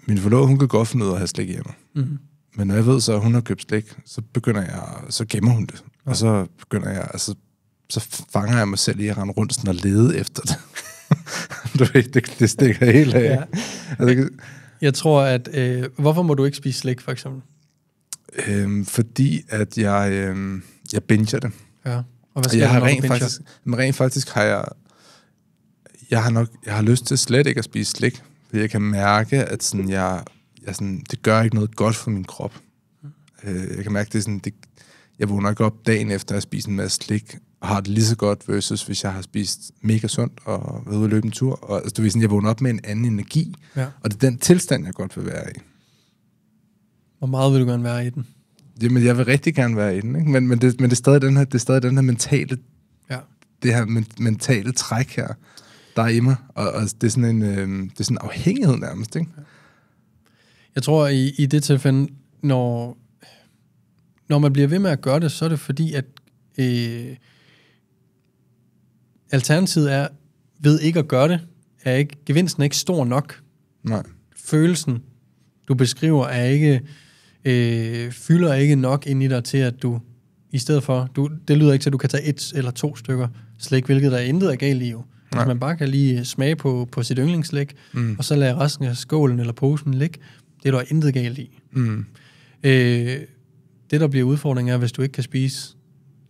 min forlovede, hun kan godt finde ud af at have slik hjemme. Mm. Mm-hmm. Men når jeg ved så, at hun har købt slik, så begynder jeg, så gemmer hun det. Og så begynder jeg, altså, så fanger jeg mig selv i at rende rundt sådan og lede efter det. du ved, det, det stikker helt af. Ja. Altså, jeg tror, at... Øh, hvorfor må du ikke spise slik, for eksempel? Øhm, fordi at jeg, øhm, jeg binger det. Ja. Og hvad altså, sker jeg har rent faktisk, men rent faktisk har jeg... Jeg har, nok, jeg har lyst til slet ikke at spise slik, fordi jeg kan mærke, at sådan, jeg, jeg sådan, det gør ikke noget godt for min krop. Mm. Øh, jeg kan mærke, at det, sådan, det, jeg vågner ikke op dagen efter at have spist en masse slik, og har det lige så godt, versus hvis jeg har spist mega sundt og været ude og løbe en tur. Og, altså, du ved, sådan, jeg vågner op med en anden energi, ja. og det er den tilstand, jeg godt vil være i. Hvor meget vil du gerne være i den? Jamen, jeg vil rigtig gerne være i den, ikke? Men, men, det, men det, er stadig den her, det er stadig den her mentale, ja. det her men, mentale træk her, der er i mig. Og, og det, er sådan en, øh, det er sådan en afhængighed nærmest, ikke? Jeg tror, i, i det tilfælde, når når man bliver ved med at gøre det, så er det fordi, at øh, alternativet er, ved ikke at gøre det, er ikke, gevinsten er ikke stor nok. Nej. Følelsen, du beskriver, er ikke, øh, fylder ikke nok ind i dig til, at du i stedet for, du, det lyder ikke til, at du kan tage et eller to stykker slik, hvilket der er intet er galt i jo. Altså, Nej. Altså, man bare kan lige øh, smage på, på sit yndlingsslik, mm. og så lade resten af skålen eller posen ligge. Det er der intet galt i. Mm. Øh, det, der bliver udfordringen, er, hvis du ikke kan spise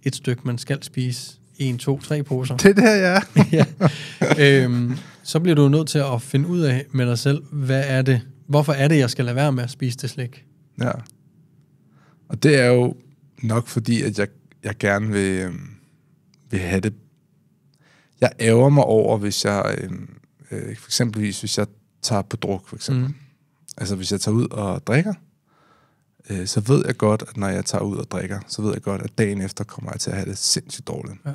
et stykke, man skal spise en, to, tre poser. Det der, ja. ja. Øhm, så bliver du nødt til at finde ud af med dig selv, hvad er det, hvorfor er det, jeg skal lade være med at spise det slik? Ja. Og det er jo nok fordi, at jeg, jeg gerne vil, øhm, vil have det. Jeg ærger mig over, hvis jeg, øhm, øh, for eksempelvis, hvis jeg tager på druk, for eksempel. Mm. Altså, hvis jeg tager ud og drikker, øh, så ved jeg godt, at når jeg tager ud og drikker, så ved jeg godt, at dagen efter kommer jeg til at have det sindssygt dårligt. Ja.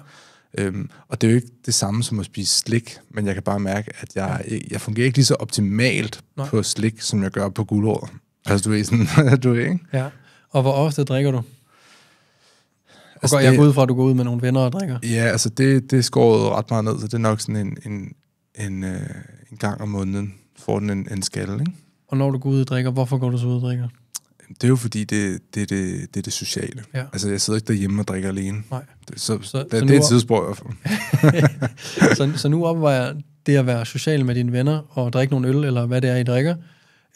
Øhm, og det er jo ikke det samme som at spise slik, men jeg kan bare mærke, at jeg, jeg fungerer ikke lige så optimalt Nej. på slik, som jeg gør på guldåret. Altså, du er sådan, du er, ikke? Ja. Og hvor ofte drikker du? Og altså, går, jeg går ud fra, at du går ud med nogle venner og drikker? Ja, altså det, det er skåret ret meget ned, så det er nok sådan en, en, en, øh, en gang om måneden får den en, en skalle, ikke? Og når du går ud og drikker, hvorfor går du så ud og drikker? Det er jo fordi, det, det, det, det er det sociale. Ja. Altså, jeg sidder ikke derhjemme og drikker alene. Nej. Det, så, så, det, så det er et tidsspørg. Op... så, så nu opvejer det at være social med dine venner og drikke nogle øl, eller hvad det er, I drikker,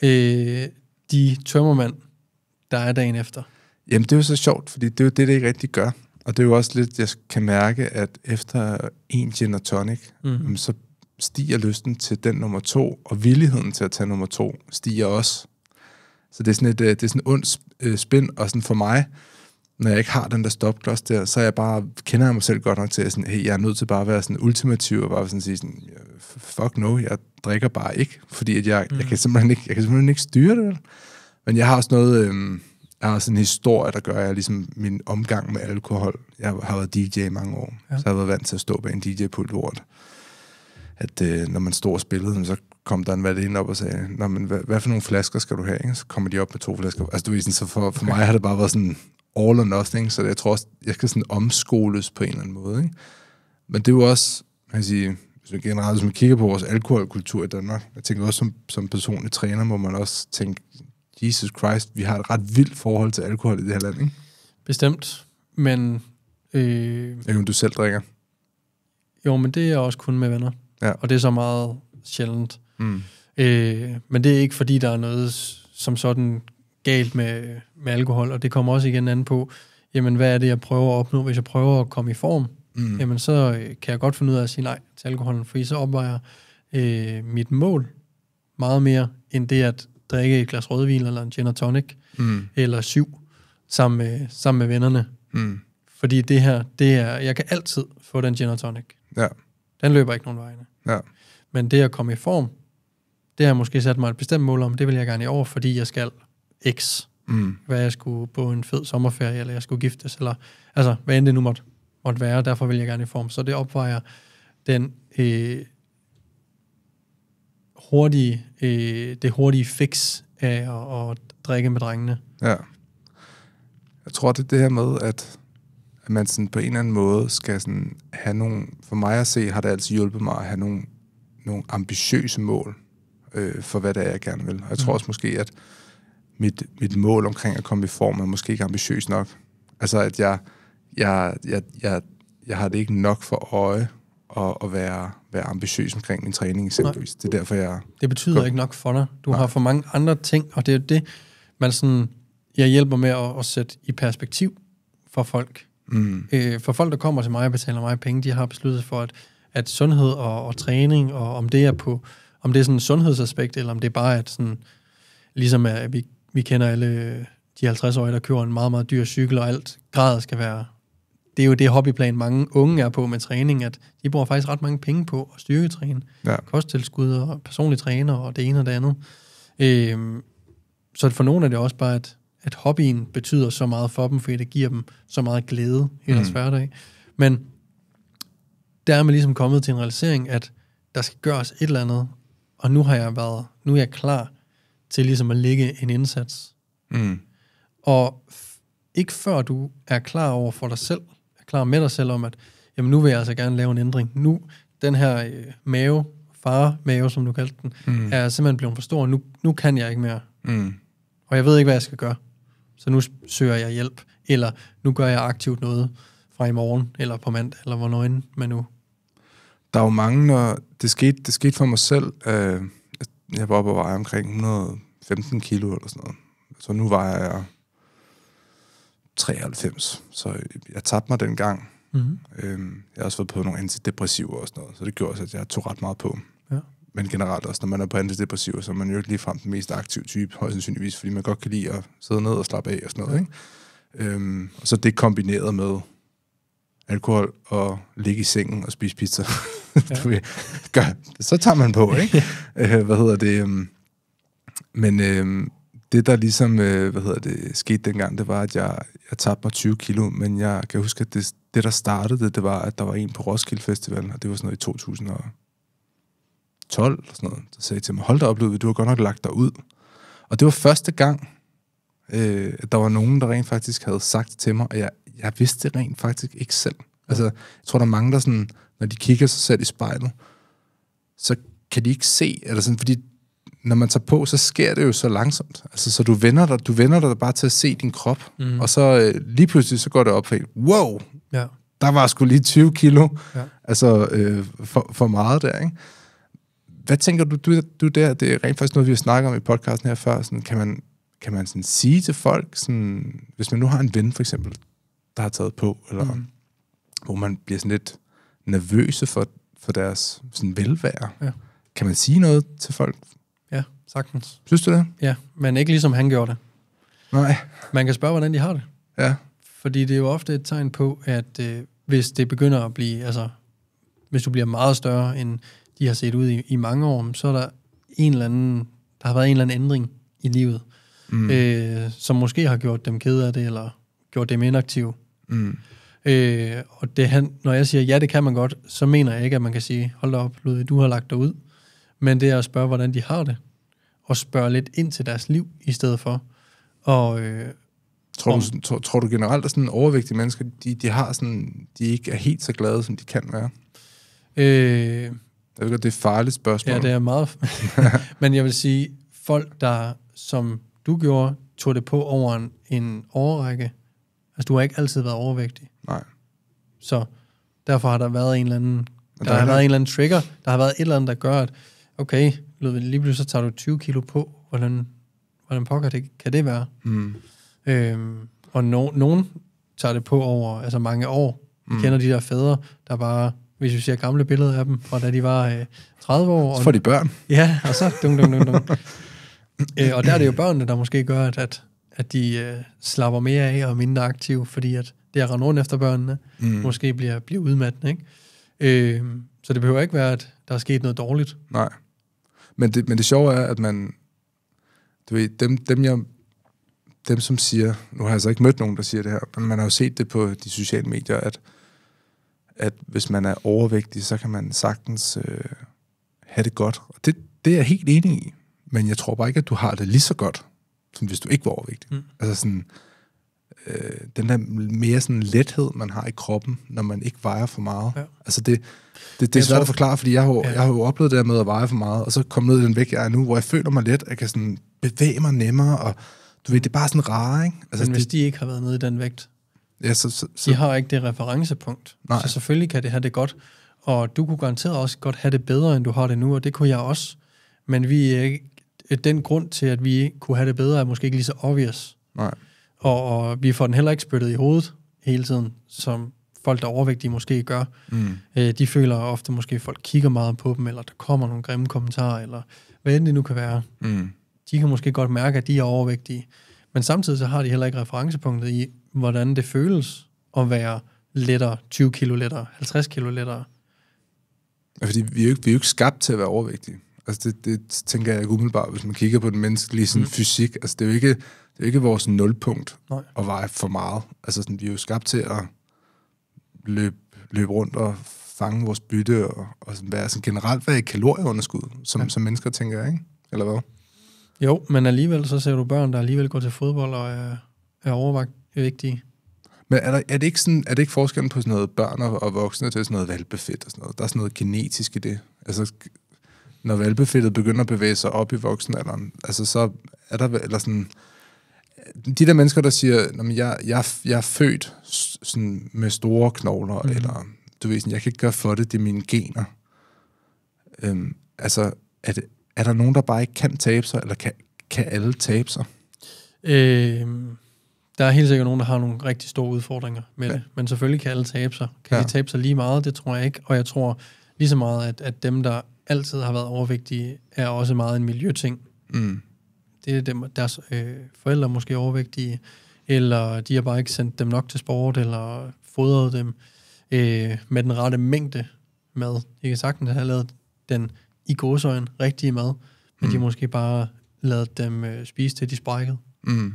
øh, de tømmermand, der er dagen efter. Jamen, det er jo så sjovt, fordi det er jo det, det ikke rigtig gør. Og det er jo også lidt, jeg kan mærke, at efter en gin og tonic, mm. så stiger lysten til den nummer to, og villigheden til at tage nummer to stiger også. Så det er sådan et, øh, det er sådan et ondt spænd, øh, og sådan for mig, når jeg ikke har den der stopklods der, så jeg bare, kender jeg mig selv godt nok til, at sådan, hey, jeg er nødt til bare at være sådan ultimativ, og bare sådan sige sådan, fuck no, jeg drikker bare ikke, fordi at jeg, mm. jeg, kan simpelthen ikke, jeg kan simpelthen ikke styre det. Men jeg har også noget, øh, jeg har sådan en historie, der gør, at jeg ligesom min omgang med alkohol, jeg har været DJ i mange år, ja. så jeg har været vant til at stå bag en DJ-pult, hvor at, øh, når man står og spillede, så kom der en ind op og sagde, Nå, men hvad, hvad for nogle flasker skal du have? Ikke? Så kommer de op med to flasker. Altså, du ved, sådan, så for, for mig har det bare været sådan all or nothing, så jeg tror også, jeg skal sådan omskoles på en eller anden måde. Ikke? Men det er jo også, man kan sige, hvis man generelt, hvis man kigger på vores alkoholkultur i Danmark, jeg tænker også som, som personlig træner, må man også tænke, Jesus Christ, vi har et ret vildt forhold til alkohol i det her land, ikke? Bestemt, men... Øh, ikke om du selv drikker. Jo, men det er også kun med venner. Ja. Og det er så meget sjældent. Mm. Øh, men det er ikke, fordi der er noget som sådan galt med, med alkohol, og det kommer også igen an på, jamen hvad er det, jeg prøver at opnå? Hvis jeg prøver at komme i form, mm. jamen så øh, kan jeg godt finde ud af at sige nej til alkoholen, fordi så opvejer øh, mit mål meget mere, end det at drikke et glas rødvin eller en gin og tonic, mm. eller syv, sammen med, sammen med vennerne. Mm. Fordi det her, det er, jeg kan altid få den gin og tonic. Ja. Den løber ikke nogen vegne. Ja. Men det at komme i form, det har jeg måske sat mig et bestemt mål om, det vil jeg gerne i år, fordi jeg skal X. Mm. Hvad jeg skulle på en fed sommerferie, eller jeg skulle giftes, eller altså, hvad end det nu måtte, måtte være, derfor vil jeg gerne i form. Så det opvejer den øh, hurtige, øh, det hurtige fix af at, at drikke med drengene. Ja. Jeg tror, det er det her med, at, at man sådan på en eller anden måde skal sådan have nogle... For mig at se, har det altid hjulpet mig at have nogle, nogle ambitiøse mål øh, for, hvad det er, jeg gerne vil. Og jeg tror mm. også måske, at mit, mit mål omkring at komme i form er måske ikke ambitiøs nok. Altså, at jeg, jeg, jeg, jeg, jeg har det ikke nok for øje at, at være, være ambitiøs omkring min træning eksempelvis. Nej. Det er derfor, jeg... Det betyder kom. ikke nok for dig. Du Nej. har for mange andre ting, og det er det, man sådan... Jeg hjælper med at, at sætte i perspektiv for folk. Mm. Øh, for folk, der kommer til mig og betaler mig penge, de har besluttet for, at, at sundhed og, og træning, og om det er på om det er sådan en sundhedsaspekt, eller om det er bare at sådan, ligesom at vi, vi kender alle de 50-årige, der kører en meget, meget dyr cykel, og alt grader skal være det er jo det hobbyplan, mange unge er på med træning, at de bruger faktisk ret mange penge på at styrketræne. Ja. Kosttilskud og personlig træner og det ene og det andet. Øhm, så for nogle er det også bare, at, at hobbyen betyder så meget for dem, fordi det giver dem så meget glæde i deres mm. hverdag. Men der er man ligesom kommet til en realisering, at der skal gøres et eller andet, og nu har jeg været, nu er jeg klar til ligesom at lægge en indsats. Mm. Og ikke før du er klar over for dig selv, er klar med dig selv om, at jamen nu vil jeg altså gerne lave en ændring. Nu, den her øh, mave, far-mave, som du kaldte den, mm. er simpelthen blevet for stor, nu, nu kan jeg ikke mere. Mm. Og jeg ved ikke, hvad jeg skal gøre. Så nu søger jeg hjælp, eller nu gør jeg aktivt noget fra i morgen, eller på mandag, eller hvornår end man nu der er jo mange, når det skete, det skete for mig selv. Øh, jeg var oppe og vejede omkring 115 kilo eller sådan noget. Så nu vejer jeg 93, så jeg tabte mig dengang. Mm-hmm. øh, jeg har også været på nogle antidepressiver og sådan noget, så det gjorde også, at jeg tog ret meget på. Ja. Men generelt også, når man er på antidepressiver, så er man jo ikke ligefrem den mest aktive type, højst sandsynligvis, fordi man godt kan lide at sidde ned og slappe af og sådan noget. Ja. Ikke? Øhm, og så det kombineret med alkohol og ligge i sengen og spise pizza. ja. gør, så tager man på, ikke? ja. øh, hvad hedder det? Øhm, men øh, det, der ligesom, øh, hvad hedder det, skete dengang, det var, at jeg, jeg tabte mig 20 kilo, men jeg kan huske, at det, det, der startede det, det var, at der var en på Roskilde Festivalen, og det var sådan noget i 2012, eller sådan noget, der sagde til mig, hold da op, Ludvig, du har godt nok lagt dig ud. Og det var første gang, øh, at der var nogen, der rent faktisk havde sagt til mig, og jeg, jeg vidste det rent faktisk ikke selv. Altså, jeg tror, der er mange, der sådan når de kigger sig selv i spejlet, så kan de ikke se, eller sådan, fordi når man tager på, så sker det jo så langsomt. Altså, så du vender dig, du vender dig bare til at se din krop, mm. og så øh, lige pludselig, så går det op for en, wow, ja. der var sgu lige 20 kilo, ja. altså øh, for, for meget der, ikke? Hvad tænker du, du, du der, det er rent faktisk noget, vi har snakket om i podcasten her før, sådan, kan man, kan man sådan sige til folk, sådan, hvis man nu har en ven for eksempel, der har taget på, eller mm. hvor man bliver sådan lidt, nervøse for, for deres sådan, velvære. Ja. Kan man sige noget til folk? Ja, sagtens. Synes du det? Ja, men ikke ligesom han gjorde det. Nej. Man kan spørge, hvordan de har det. Ja. Fordi det er jo ofte et tegn på, at øh, hvis det begynder at blive, altså hvis du bliver meget større, end de har set ud i, i mange år, så er der en eller anden, der har været en eller anden ændring i livet, mm. øh, som måske har gjort dem ked af det, eller gjort dem inaktive. Mm. Øh, og det han, når jeg siger, ja, det kan man godt, så mener jeg ikke, at man kan sige, hold da op, Ludvig, du har lagt dig ud. Men det er at spørge, hvordan de har det. Og spørge lidt ind til deres liv i stedet for. Og, øh, tror, om, du, tror, tror du generelt, at sådan overvægtige mennesker, de, de, har sådan, de ikke er helt så glade, som de kan være? Øh, jeg ved det er et farligt spørgsmål. Ja, det er meget. Men jeg vil sige, folk, der, som du gjorde, tog det på over en, en årrække. Altså, du har ikke altid været overvægtig. Så derfor har der været en eller anden, der, der har været en eller anden trigger, der har været et eller andet, der gør, at okay, lige pludselig så tager du 20 kilo på, hvordan, hvordan pokker det, kan det være? Mm. Øhm, og no, nogen tager det på over altså mange år. Vi mm. kender de der fædre, der bare, hvis vi ser gamle billeder af dem, fra da de var øh, 30 år. Og, så får de børn. Ja, og så dun, dun, dun, dun. øh, og der er det jo børnene, der måske gør, at, at, at de øh, slapper mere af og er mindre aktive, fordi at det at rende rundt efter børnene, mm. måske bliver, bliver udmattet. Ikke? Øh, så det behøver ikke være, at der er sket noget dårligt. Nej. Men det, men det sjove er, at man... Du ved, dem, dem, jeg, dem som siger... Nu har jeg altså ikke mødt nogen, der siger det her, men man har jo set det på de sociale medier, at, at hvis man er overvægtig, så kan man sagtens øh, have det godt. Og det, det er jeg helt enig i. Men jeg tror bare ikke, at du har det lige så godt, som hvis du ikke var overvægtig. Mm. Altså sådan øh, den der mere sådan lethed, man har i kroppen, når man ikke vejer for meget. Ja. Altså det, det, det er svært at forklare, fordi jeg har, ja. jeg har jo oplevet det der med at veje for meget, og så komme ned i den vægt, jeg er nu, hvor jeg føler mig let, jeg kan sådan bevæge mig nemmere, og du ved, det er bare sådan rare, ikke? Altså, Men hvis det, de ikke har været nede i den vægt, ja, så, så, så, de har ikke det referencepunkt. Nej. Så selvfølgelig kan det have det godt, og du kunne garanteret også godt have det bedre, end du har det nu, og det kunne jeg også. Men vi er ikke, den grund til, at vi kunne have det bedre, er måske ikke lige så obvious. Nej og, og vi får den heller ikke spyttet i hovedet hele tiden, som folk, der er overvægtige, måske gør. Mm. Øh, de føler ofte måske, at folk kigger meget på dem, eller der kommer nogle grimme kommentarer, eller hvad end det nu kan være. Mm. De kan måske godt mærke, at de er overvægtige, men samtidig så har de heller ikke referencepunktet i, hvordan det føles at være lettere, 20 kilo lettere, 50 kilo lettere. Ja, fordi vi er, jo ikke, vi er jo ikke skabt til at være overvægtige. Altså det, det tænker jeg ikke umiddelbart, hvis man kigger på den menneskelige sådan, mm. fysik. Altså det er jo ikke, det er ikke vores nulpunkt Nej. at veje for meget. Altså sådan, vi er jo skabt til at løbe, løbe rundt og fange vores bytte, og, og sådan, være, sådan, generelt være i kalorieunderskud, som, ja. som mennesker tænker, ikke? Eller hvad? Jo, men alligevel så ser du børn, der alligevel går til fodbold og er, er overvægtige. Men er, der, er, det ikke sådan, er det ikke forskellen på sådan noget børn og, og voksne til sådan noget valgbefedt og sådan noget? Der er sådan noget genetisk i det. Altså, når valbefældet begynder at bevæge sig op i voksenalderen, altså så er der, eller sådan, de der mennesker, der siger, jeg, jeg, jeg er født sådan, med store knogler, mm. eller du ved, sådan, jeg kan ikke gøre for det, det er mine gener. Øhm, altså, er, det, er der nogen, der bare ikke kan tabe sig, eller kan, kan alle tabe sig? Øh, der er helt sikkert nogen, der har nogle rigtig store udfordringer med ja. det, men selvfølgelig kan alle tabe sig. Kan ja. de tabe sig lige meget? Det tror jeg ikke, og jeg tror lige så meget, at, at dem, der altid har været overvægtige, er også meget en miljøting. Mm. Det er dem, deres øh, forældre måske er overvægtige, eller de har bare ikke sendt dem nok til sport, eller fodret dem øh, med den rette mængde mad. De kan sagtens have lavet den i godsøjen rigtige mad, men mm. de har mm. måske bare lavet dem øh, spise til de sprækkede. Mm.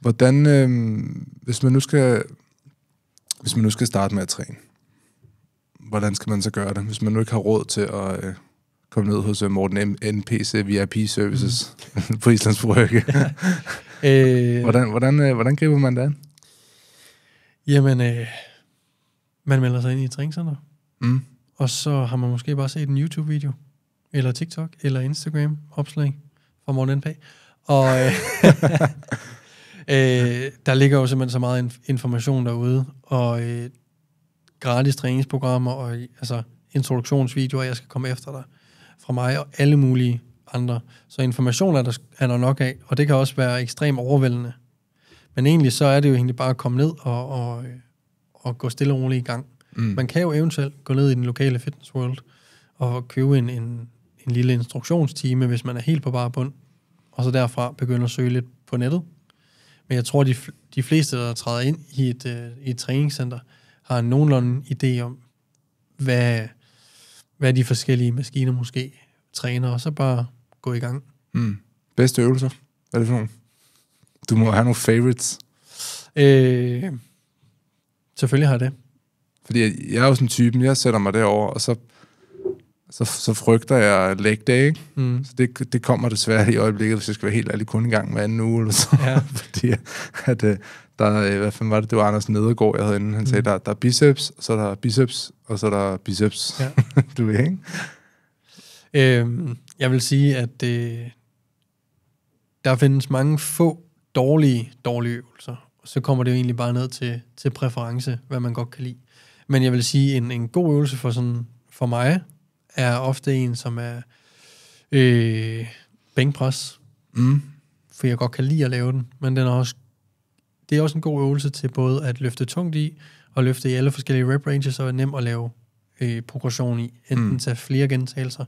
Hvordan, øh, hvis man nu skal hvis man nu skal starte med at træne, hvordan skal man så gøre det, hvis man nu ikke har råd til at øh, komme ned hos øh, Morten M- NPC VIP Services mm. på Islands Brygge? ja. øh... hvordan, hvordan, øh, hvordan griber man det an? Jamen, øh, man melder sig ind i et mm. og så har man måske bare set en YouTube-video, eller TikTok, eller Instagram-opslag fra Morten NP. Og øh, øh, der ligger jo simpelthen så meget information derude, og øh, gratis træningsprogrammer og altså, introduktionsvideoer, jeg skal komme efter dig fra mig og alle mulige andre. Så information er der, er der nok af, og det kan også være ekstremt overvældende. Men egentlig så er det jo egentlig bare at komme ned og, og, øh, og gå stille og roligt i gang. Mm. Man kan jo eventuelt gå ned i den lokale fitness world og købe en, en, en lille instruktionstime, hvis man er helt på bare bund, og så derfra begynde at søge lidt på nettet. Men jeg tror, de, de fleste, der træder ind i et, øh, i et træningscenter, har en nogenlunde idé om, hvad, hvad de forskellige maskiner måske træner, og så bare gå i gang. Mm. Bedste øvelser? Hvad er det for nogle? Du må have nogle favorites. Øh, selvfølgelig har jeg det. Fordi jeg er jo sådan typen, jeg sætter mig derover og så, så, så frygter jeg leg day, ikke? Mm. Så det, det kommer desværre i øjeblikket, hvis jeg skal være helt ærlig kun en gang hver anden uge, eller så, ja. fordi at, øh, der, øh, hvad fanden var det, det var Anders Nedergaard, jeg havde inden, han sagde, mm. der, der er biceps, så er der biceps, og så er der biceps. Ja. du ved, ikke? Øhm, jeg vil sige, at det, øh, der findes mange få dårlige, dårlige øvelser, og så kommer det jo egentlig bare ned til, til præference, hvad man godt kan lide. Men jeg vil sige, en, en god øvelse for, sådan, for mig er ofte en, som er øh, bænkpres. Mm. For jeg godt kan lide at lave den, men den er også det er også en god øvelse til både at løfte tungt i, og løfte i alle forskellige rep ranges, og er nemt at lave øh, progression i. Enten mm. tage flere gentagelser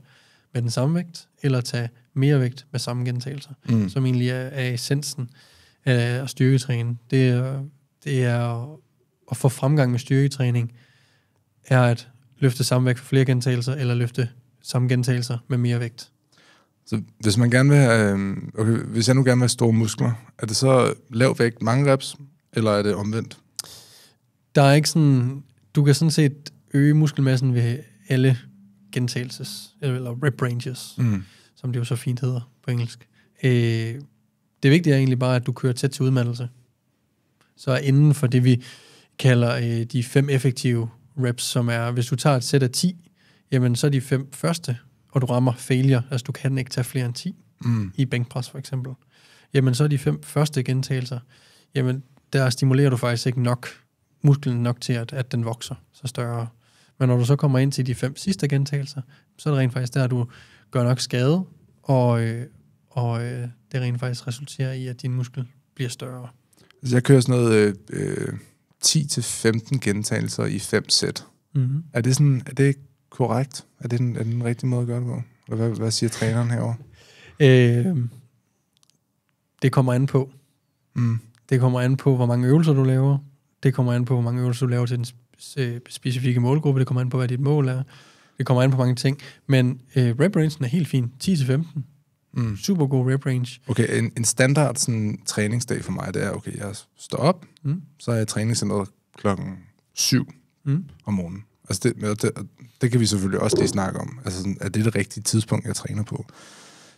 med den samme vægt, eller tage mere vægt med samme gentagelser, mm. som egentlig er, er essensen af at styrketræne. Det det er at få fremgang med styrketræning, er at løfte samme vægt for flere gentagelser, eller løfte samme gentagelser med mere vægt. Så hvis man gerne vil have, øh, okay, hvis jeg nu gerne vil have store muskler, er det så lav vægt, mange reps, eller er det omvendt? Der er ikke sådan, du kan sådan set øge muskelmassen ved alle gentagelses, eller rep ranges, mm. som det jo så fint hedder på engelsk. Øh, det vigtige er egentlig bare, at du kører tæt til udmattelse. Så inden for det, vi kalder øh, de fem effektive reps, som er, hvis du tager et sæt af 10, jamen så de fem første og du rammer failure, altså du kan ikke tage flere end 10 mm. i bænkpres for eksempel, jamen så er de fem første gentagelser, jamen der stimulerer du faktisk ikke nok musklen nok til, at, at den vokser så større. Men når du så kommer ind til de fem sidste gentagelser, så er det rent faktisk der, at du gør nok skade, og, øh, og øh, det rent faktisk resulterer i, at din muskel bliver større. Altså jeg kører sådan noget øh, 10-15 øh, gentagelser i fem sæt. Mm-hmm. Er det sådan, er det korrekt? Er det den, er den rigtige måde at gøre det på? Eller hvad, hvad siger træneren herovre? Øh, det kommer an på. Mm. Det kommer an på, hvor mange øvelser du laver. Det kommer an på, hvor mange øvelser du laver til den øh, specifikke målgruppe. Det kommer an på, hvad dit mål er. Det kommer an på mange ting. Men øh, rep range er helt fin. 10-15. Mm. Super god rep range. Okay, en, en standard sådan, træningsdag for mig, det er, okay, jeg står op, mm. så er jeg i træningscenteret klokken 7 mm. om morgenen. Altså det, det, det kan vi selvfølgelig også lige snakke om. Altså, sådan, er det det rigtige tidspunkt, jeg træner på?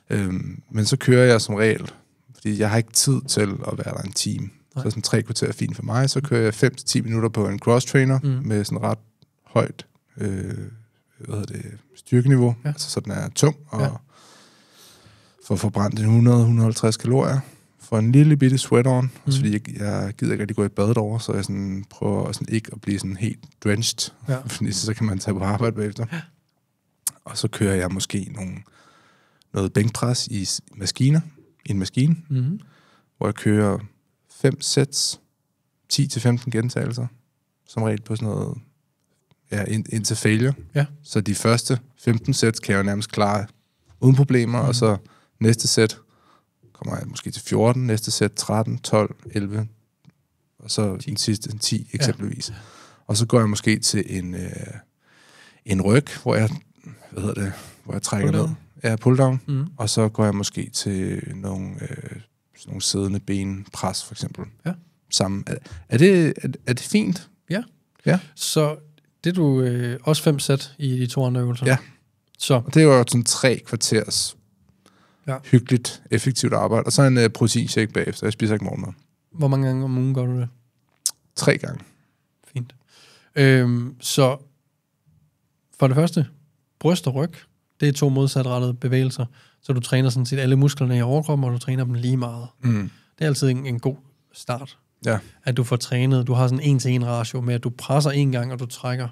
Øhm, men så kører jeg som regel, fordi jeg har ikke tid til at være der en time. Nej. Så sådan tre kvarter er fint for mig. Så kører jeg 5-10 minutter på en cross-trainer mm. med sådan ret højt øh, hvad hedder det, styrkeniveau. Ja. Altså, så den er tung og ja. får forbrændt 100-150 kalorier får en lille bitte sweat on, mm. fordi jeg, jeg gider ikke rigtig gå i bad over, så jeg sådan prøver sådan ikke at blive sådan helt drenched, ja. fordi så kan man tage på arbejde bagefter. Ja. Og så kører jeg måske nogle, noget bænkpres i maskiner, i en maskine, mm. hvor jeg kører fem sets, 10-15 gentagelser, som regel på sådan noget ja, ind, indtil failure. Ja. Så de første 15 sæt kan jeg jo nærmest klare uden problemer, mm. og mhm. så næste sæt kommer jeg måske til 14, næste sæt 13, 12, 11, og så 10. den sidste 10 eksempelvis. Ja. Og så går jeg måske til en, øh, en ryg, hvor jeg, hvad hedder det, hvor jeg trækker pull ned. Ja, pull down. Mm. Og så går jeg måske til nogle, øh, nogle siddende benpres, for eksempel. Ja. Sammen. Er, er, det, er, er det fint? Ja. ja. Så det du øh, også fem sæt i de to andre øvelser? Ja. Så. Og det var jo sådan tre kvarters ja. hyggeligt, effektivt arbejde. Og så en øh, protein shake bagefter. Jeg spiser ikke morgenmad. Hvor mange gange om ugen gør du det? Tre gange. Fint. Øhm, så for det første, bryst og ryg, det er to modsatrettede bevægelser. Så du træner sådan set alle musklerne i overkroppen, og du træner dem lige meget. Mm. Det er altid en, en god start. Ja. At du får trænet, du har sådan en til en ratio med, at du presser en gang, og du trækker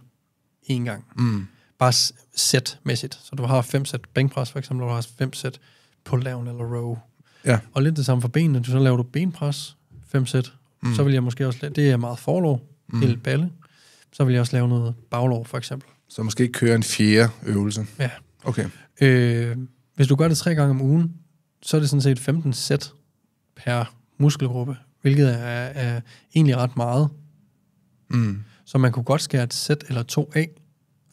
en gang. Mm. Bare sætmæssigt. Så du har fem sæt bænkpres for eksempel, og du har fem sæt pulldown eller row. Ja. Og lidt det samme for benene. Så laver du benpres, fem sæt. Mm. Så vil jeg måske også... Det er meget forlov, mm. helt balle. Så vil jeg også lave noget baglov, for eksempel. Så måske køre en fjerde øvelse. Ja. Okay. Øh, hvis du gør det tre gange om ugen, så er det sådan set 15 sæt per muskelgruppe, hvilket er, er egentlig ret meget. Mm. Så man kunne godt skære et sæt eller to af,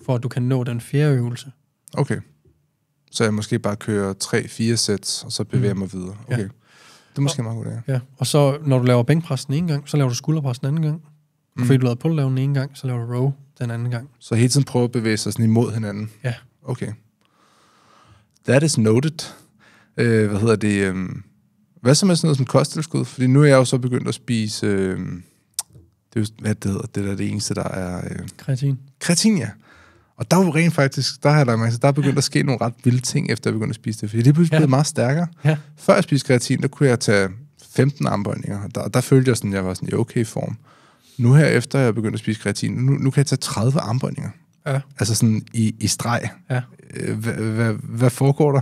for at du kan nå den fjerde øvelse. Okay. Så jeg måske bare kører 3-4 sæt, og så bevæger mm. mig videre. Okay. Ja. Det er måske og, meget godt, ja. ja. Og så når du laver bænkpres den ene gang, så laver du skulderpres den anden gang. Mm. Fordi du lavede pull den ene gang, så laver du row den anden gang. Så hele tiden prøver at bevæge sig sådan imod hinanden? Ja. Okay. That is noted. Øh, hvad hedder det? Øh, hvad så med sådan noget som kosttilskud? Fordi nu er jeg jo så begyndt at spise... Øh, det er jo, hvad det hedder, det der det eneste, der er... Øh, kreatin. Kreatin, ja. Og der var rent faktisk, der har jeg lagt der er begyndt at ske nogle ret vilde ting, efter jeg begyndte at spise det, fordi det blev ja. meget stærkere. Ja. Før jeg spiste kreatin, der kunne jeg tage 15 armbøjninger, og der, der følte jeg sådan, at jeg var sådan i okay form. Nu her efter jeg begyndte at spise kreatin, nu, nu kan jeg tage 30 armbøjninger. Ja. Altså sådan i, i streg. Ja. Øh, Hvad hva, hva foregår der?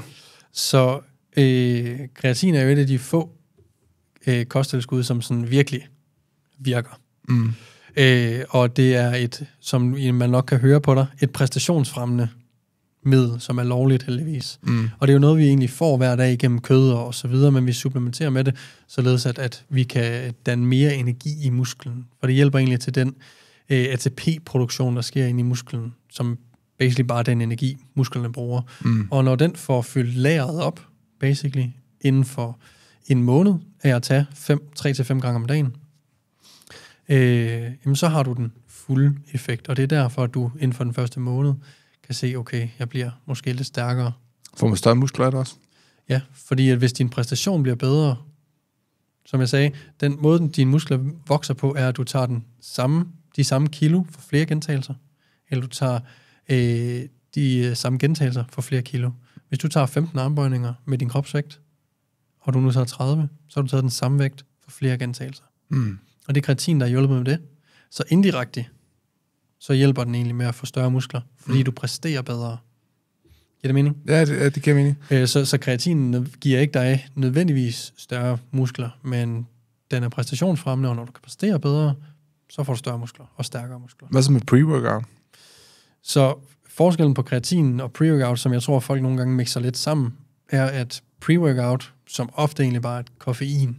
Så øh, kreatin er jo et af de få øh, kosttilskud, som sådan virkelig virker. Mm. Øh, og det er et, som man nok kan høre på dig, et præstationsfremmende middel, som er lovligt heldigvis. Mm. Og det er jo noget, vi egentlig får hver dag gennem kød og så videre, men vi supplementerer med det, således at, at vi kan danne mere energi i musklen. For det hjælper egentlig til den øh, ATP-produktion, der sker inde i musklen, som basically bare den energi, musklerne bruger. Mm. Og når den får fyldt lageret op, basically, inden for en måned af at tage 3-5 gange om dagen, øh, jamen så har du den fulde effekt, og det er derfor, at du inden for den første måned kan se, okay, jeg bliver måske lidt stærkere. Får man større muskler også? Ja, fordi at hvis din præstation bliver bedre, som jeg sagde, den måde, dine muskler vokser på, er, at du tager den samme, de samme kilo for flere gentagelser, eller du tager øh, de øh, samme gentagelser for flere kilo. Hvis du tager 15 armbøjninger med din kropsvægt, og du nu tager 30, så har du taget den samme vægt for flere gentagelser. Mm. Og det er kreatin, der hjælper med det. Så indirekte, så hjælper den egentlig med at få større muskler, fordi mm. du præsterer bedre. Giver det mening? Ja, det, ja, det giver mening. Øh, så, så kreatinen giver ikke dig nødvendigvis større muskler, men den er præstationsfremmende, og når du kan præstere bedre, så får du større muskler og stærkere muskler. Hvad så med pre-workout? Så forskellen på kreatinen og pre-workout, som jeg tror, folk nogle gange mixer lidt sammen, er, at pre-workout, som ofte egentlig bare er koffein,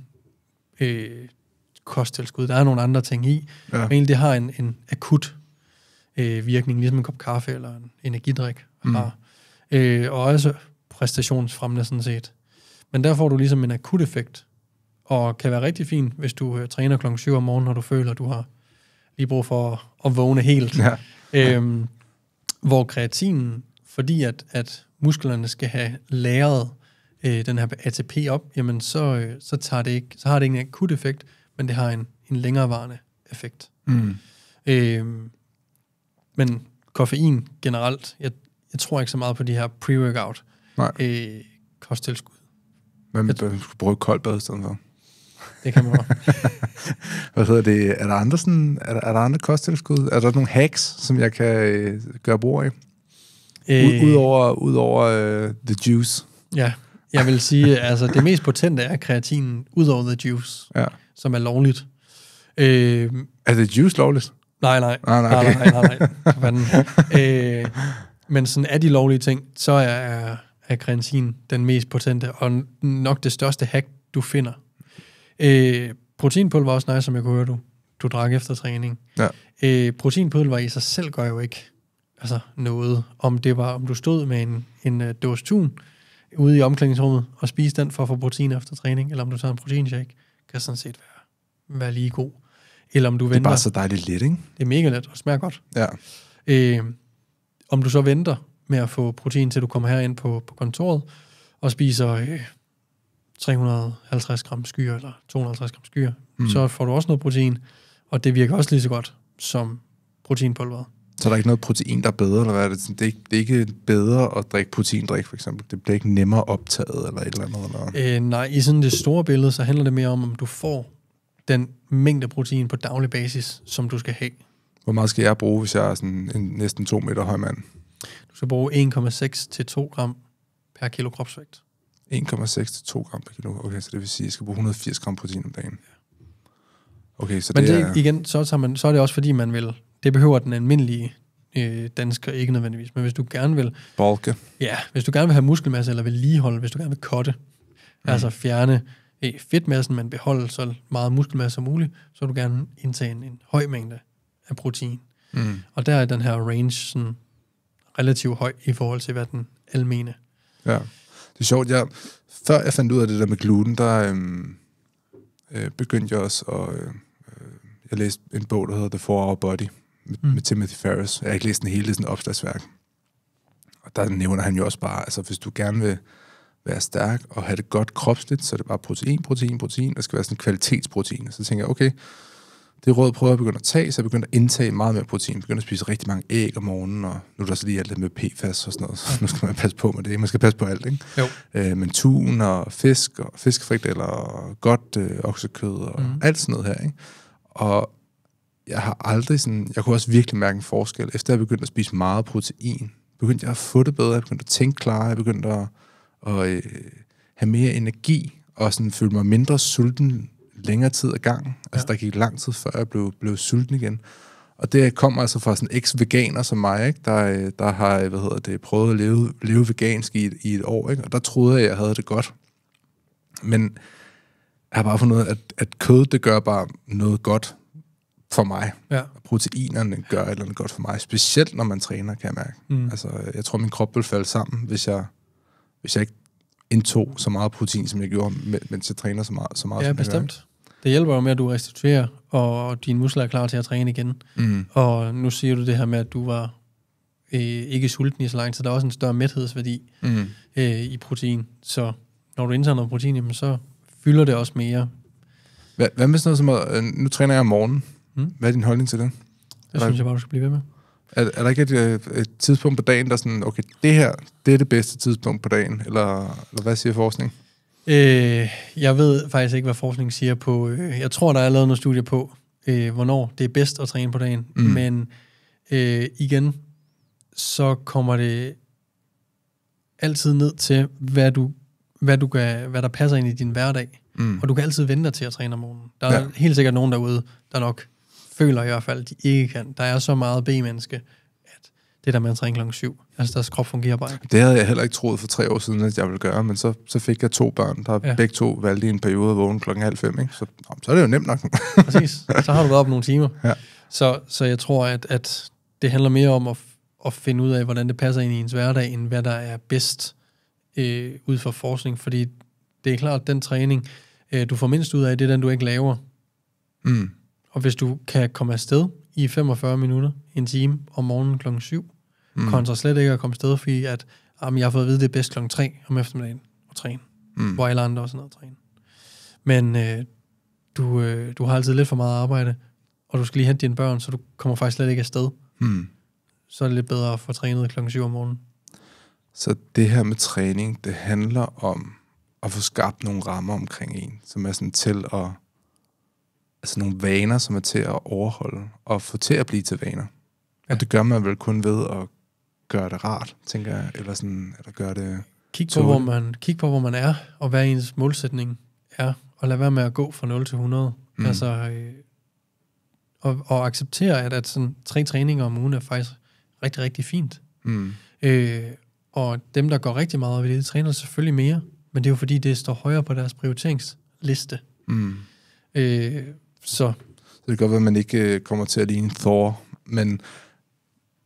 øh, kosttilskud, der er nogle andre ting i, ja. men egentlig det har en, en akut øh, virkning, ligesom en kop kaffe eller en energidrik mm. har. Øh, og også præstationsfremmende sådan set. Men der får du ligesom en akut effekt, og kan være rigtig fin, hvis du øh, træner klokken 7 om morgenen, når du føler, at du har lige brug for at, at vågne helt. Ja. Øhm, hvor kreatinen, fordi at, at musklerne skal have læret øh, den her ATP op, jamen så, øh, så, tager det ikke, så har det ikke en akut effekt, men det har en, en længerevarende effekt. Mm. Øh, men koffein generelt, jeg, jeg tror ikke så meget på de her pre-workout øh, kosttilskud. Hvad med, at skulle bruge koldt bad i stedet for? Det kan man også. Hvad hedder det? Er der, andre sådan, er, der, er der andre kosttilskud? Er der nogle hacks, som jeg kan øh, gøre brug af? Øh, Udover ud over, øh, the juice. Ja, jeg vil sige, altså det mest potente er kreatinen ud over the juice. Ja som er lovligt. Øh, er det juice lovligt? Nej, nej. Ah, nej, okay. nej, nej, nej, nej. øh, men sådan er de lovlige ting, så er, er kreatin den mest potente, og nok det største hack, du finder. Øh, proteinpulver også nice, som jeg kunne høre, du, du drak efter træning. Ja. Øh, proteinpulver i sig selv gør jo ikke altså noget. Om det var, om du stod med en, en uh, dåse tun ude i omklædningsrummet og spiste den for at få protein efter træning, eller om du tager en proteinshake, kan sådan set være være lige god. Eller om du venter... Det er bare så dejligt let, ikke? Det er mega let, og smager godt. Ja. Øh, om du så venter med at få protein, til du kommer herind på, på kontoret, og spiser øh, 350 gram skyer, eller 250 gram skyer, mm. så får du også noget protein, og det virker også lige så godt som proteinpulveret. Så der er ikke noget protein, der er bedre, eller hvad er det? Det er ikke, det er ikke bedre at drikke proteindrik, for eksempel. Det bliver ikke nemmere optaget, eller et eller andet? Eller? Øh, nej, i sådan det store billede, så handler det mere om, om du får den mængde protein på daglig basis, som du skal have. Hvor meget skal jeg bruge, hvis jeg er sådan en næsten 2 meter høj mand? Du skal bruge 1,6 til 2 gram per kilo kropsvægt. 1,6 til 2 gram per kilo. Okay, så det vil sige, at jeg skal bruge 180 gram protein om dagen. Okay, så Men det, det er... igen, så, tager man, så er det også fordi, man vil... Det behøver den almindelige øh, dansker ikke nødvendigvis, men hvis du gerne vil... Bulke. Ja, hvis du gerne vil have muskelmasse, eller vil ligeholde, hvis du gerne vil kotte, mm. altså fjerne fedtmassen, man beholder så meget muskelmasse som muligt, så vil du gerne indtage en, en høj mængde af protein. Mm. Og der er den her range sådan relativt høj i forhold til, hvad den almene. Ja, det er sjovt. Jeg, før jeg fandt ud af det der med gluten, der øhm, øh, begyndte jeg også at... Øh, øh jeg læste en bog, der hedder The Four Hour Body, med, mm. med Timothy Ferris. Jeg har ikke læst den hele, det er sådan et opslagsværk. Og der nævner han jo også bare, altså hvis du gerne vil være stærk og have det godt kropsligt, så det er bare protein, protein, protein, der skal være sådan en kvalitetsprotein. så tænker jeg, okay, det råd prøver jeg at begynde at tage, så jeg begynder at indtage meget mere protein. Jeg at spise rigtig mange æg om morgenen, og nu er der så lige alt det med PFAS og sådan noget, så nu skal man passe på med det. Man skal passe på alt, ikke? Jo. Æ, øh, men tun og fisk og fiskefrikdeller eller godt øh, oksekød og mm. alt sådan noget her, ikke? Og jeg har aldrig sådan... Jeg kunne også virkelig mærke en forskel. Efter jeg begyndte at spise meget protein, begyndte jeg at få det bedre, jeg begyndte at tænke klarere, jeg begyndte at og øh, have mere energi, og sådan føle mig mindre sulten længere tid ad gang. Altså, ja. der gik lang tid, før jeg blev, blev sulten igen. Og det kommer altså fra sådan eks-veganer som mig, ikke? Der, øh, der har hvad hedder det, prøvet at leve, leve vegansk i et, i et år, ikke? og der troede jeg, at jeg havde det godt. Men jeg har bare fundet at, at kød, det gør bare noget godt for mig. Ja. Proteinerne gør et eller andet godt for mig, specielt når man træner, kan jeg mærke. Mm. Altså, jeg tror, min krop vil falde sammen, hvis jeg hvis jeg ikke indtog så meget protein, som jeg gjorde, mens jeg træner så meget. Så meget ja, bestemt. Gør, det hjælper jo med, at du restituerer, og dine muskler er klar til at træne igen. Mm. Og nu siger du det her med, at du var øh, ikke sulten i så lang tid. Der er også en større mæthedsværdi mm. øh, i protein. Så når du indtager noget protein, jamen, så fylder det også mere. Hvad, hvad med sådan noget som, at, øh, nu træner jeg om morgenen. Mm. Hvad er din holdning til det? Det synes jeg bare, du skal blive ved med. Er, er der ikke et, øh, et tidspunkt på dagen, der sådan, okay, det her, det er det bedste tidspunkt på dagen, eller, eller hvad siger forskning? Øh, jeg ved faktisk ikke, hvad forskningen siger på... Øh, jeg tror, der er lavet nogle studier på, øh, hvornår det er bedst at træne på dagen. Mm. Men øh, igen, så kommer det altid ned til, hvad du, hvad du kan, hvad der passer ind i din hverdag. Mm. Og du kan altid vente dig til at træne om morgenen. Der er ja. helt sikkert nogen derude, der nok føler i hvert fald, at de ikke kan. Der er så meget B-menneske, at det der med at træne klokken syv, altså deres krop fungerer bare ikke. Det havde jeg heller ikke troet for tre år siden, at jeg ville gøre, men så, så fik jeg to børn, der ja. begge to valgte i en periode at vågne klokken halv fem, ikke? Så, så er det jo nemt nok. Præcis, så har du været op nogle timer. Ja. Så, så jeg tror, at, at det handler mere om at, at finde ud af, hvordan det passer ind i ens hverdag, end hvad der er bedst øh, ud fra forskning, fordi det er klart, at den træning, øh, du får mindst ud af, det er den, du ikke laver. Mm. Og hvis du kan komme afsted i 45 minutter, en time om morgenen kl. 7, mm. kontra slet ikke at komme afsted, fordi at, jamen, jeg har fået at vide, det er bedst kl. 3 om eftermiddagen og træne, mm. hvor alle andre også er træne. Men øh, du, øh, du har altid lidt for meget arbejde, og du skal lige hente dine børn, så du kommer faktisk slet ikke afsted. Mm. Så er det lidt bedre at få trænet kl. 7 om morgenen. Så det her med træning, det handler om at få skabt nogle rammer omkring en, som er sådan til at altså nogle vaner, som er til at overholde og få til at blive til vaner. Ja. Og det gør man vel kun ved at gøre det rart, tænker jeg, eller sådan, eller gøre det... Kig på, hvor man, kig på, hvor man er, og hvad ens målsætning er, og lad være med at gå fra 0 til 100. Mm. Altså, øh, og, og acceptere, at, at sådan, tre træninger om ugen er faktisk rigtig, rigtig fint. Mm. Øh, og dem, der går rigtig meget op i det, de træner selvfølgelig mere, men det er jo fordi, det står højere på deres prioriteringsliste. Mm. Øh, så, så det kan godt være, at man ikke øh, kommer til at ligne Thor, men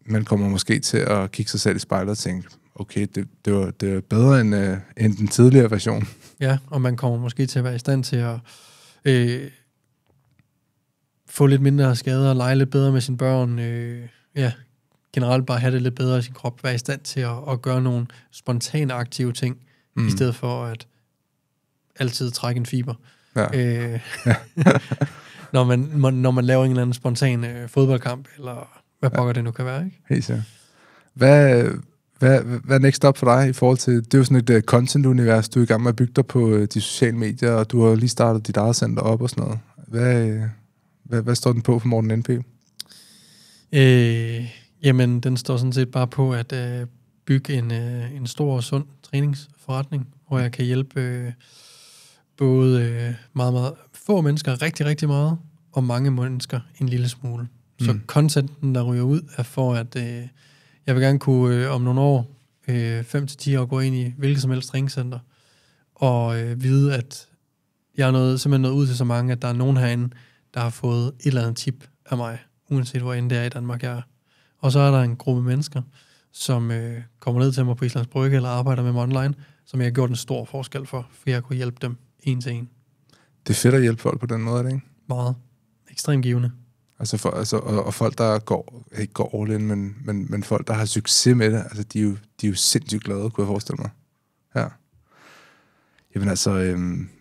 man kommer måske til at kigge sig selv i spejlet og tænke, okay, det, det, var, det var bedre end, øh, end den tidligere version. Ja, og man kommer måske til at være i stand til at øh, få lidt mindre skader, lege lidt bedre med sine børn, øh, ja, generelt bare have det lidt bedre i sin krop, være i stand til at, at gøre nogle spontane aktive ting, mm. i stedet for at altid trække en fiber. Ja. Øh, når man, når man laver en eller anden spontan øh, fodboldkamp, eller hvad pokker ja. det nu kan være, ikke? Helt sikkert. Hvad, hvad, hvad er next up for dig i forhold til, det er jo sådan et uh, content-univers, du er i gang med at bygge dig på uh, de sociale medier, og du har lige startet dit eget center op og sådan noget. Hvad, uh, hvad, hvad står den på for Morten NP? Øh, jamen, den står sådan set bare på at uh, bygge en, uh, en stor og sund træningsforretning, hvor jeg kan hjælpe Uh, både øh, meget, meget få mennesker rigtig, rigtig meget, og mange mennesker en lille smule. Så mm. contenten, der ryger ud, er for, at øh, jeg vil gerne kunne øh, om nogle år, 5-10 øh, år, gå ind i hvilket som helst ringcenter, og øh, vide, at jeg er noget, simpelthen nået ud til så mange, at der er nogen herinde, der har fået et eller andet tip af mig, uanset hvor end det er i Danmark, jeg er. Og så er der en gruppe mennesker, som øh, kommer ned til mig på Islands Brygge eller arbejder med mig online, som jeg har gjort en stor forskel for, for jeg kunne hjælpe dem en til en. Det er fedt at hjælpe folk på den måde, er det ikke? Meget. Ekstremt givende. Altså, for, altså og, og folk, der går, ikke går all in, men, men, men folk, der har succes med det, altså, de, er jo, de er jo sindssygt glade, kunne jeg forestille mig. Ja. Jamen altså, øh,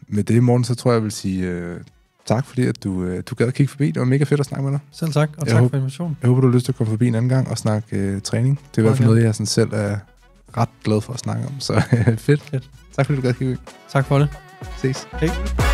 med det i morgen, så tror jeg, jeg vil sige øh, tak, fordi at du, øh, du gad at kigge forbi. Det var mega fedt at snakke med dig. Selv tak, og jeg tak håb, for invitationen. Jeg håber, du har lyst til at komme forbi en anden gang og snakke øh, træning. Det er i hvert fald noget, jeg sådan selv er ret glad for at snakke om, så øh, fedt. fedt. Tak fordi du gad at kigge forbi. Tak for det. Vocês. Hey.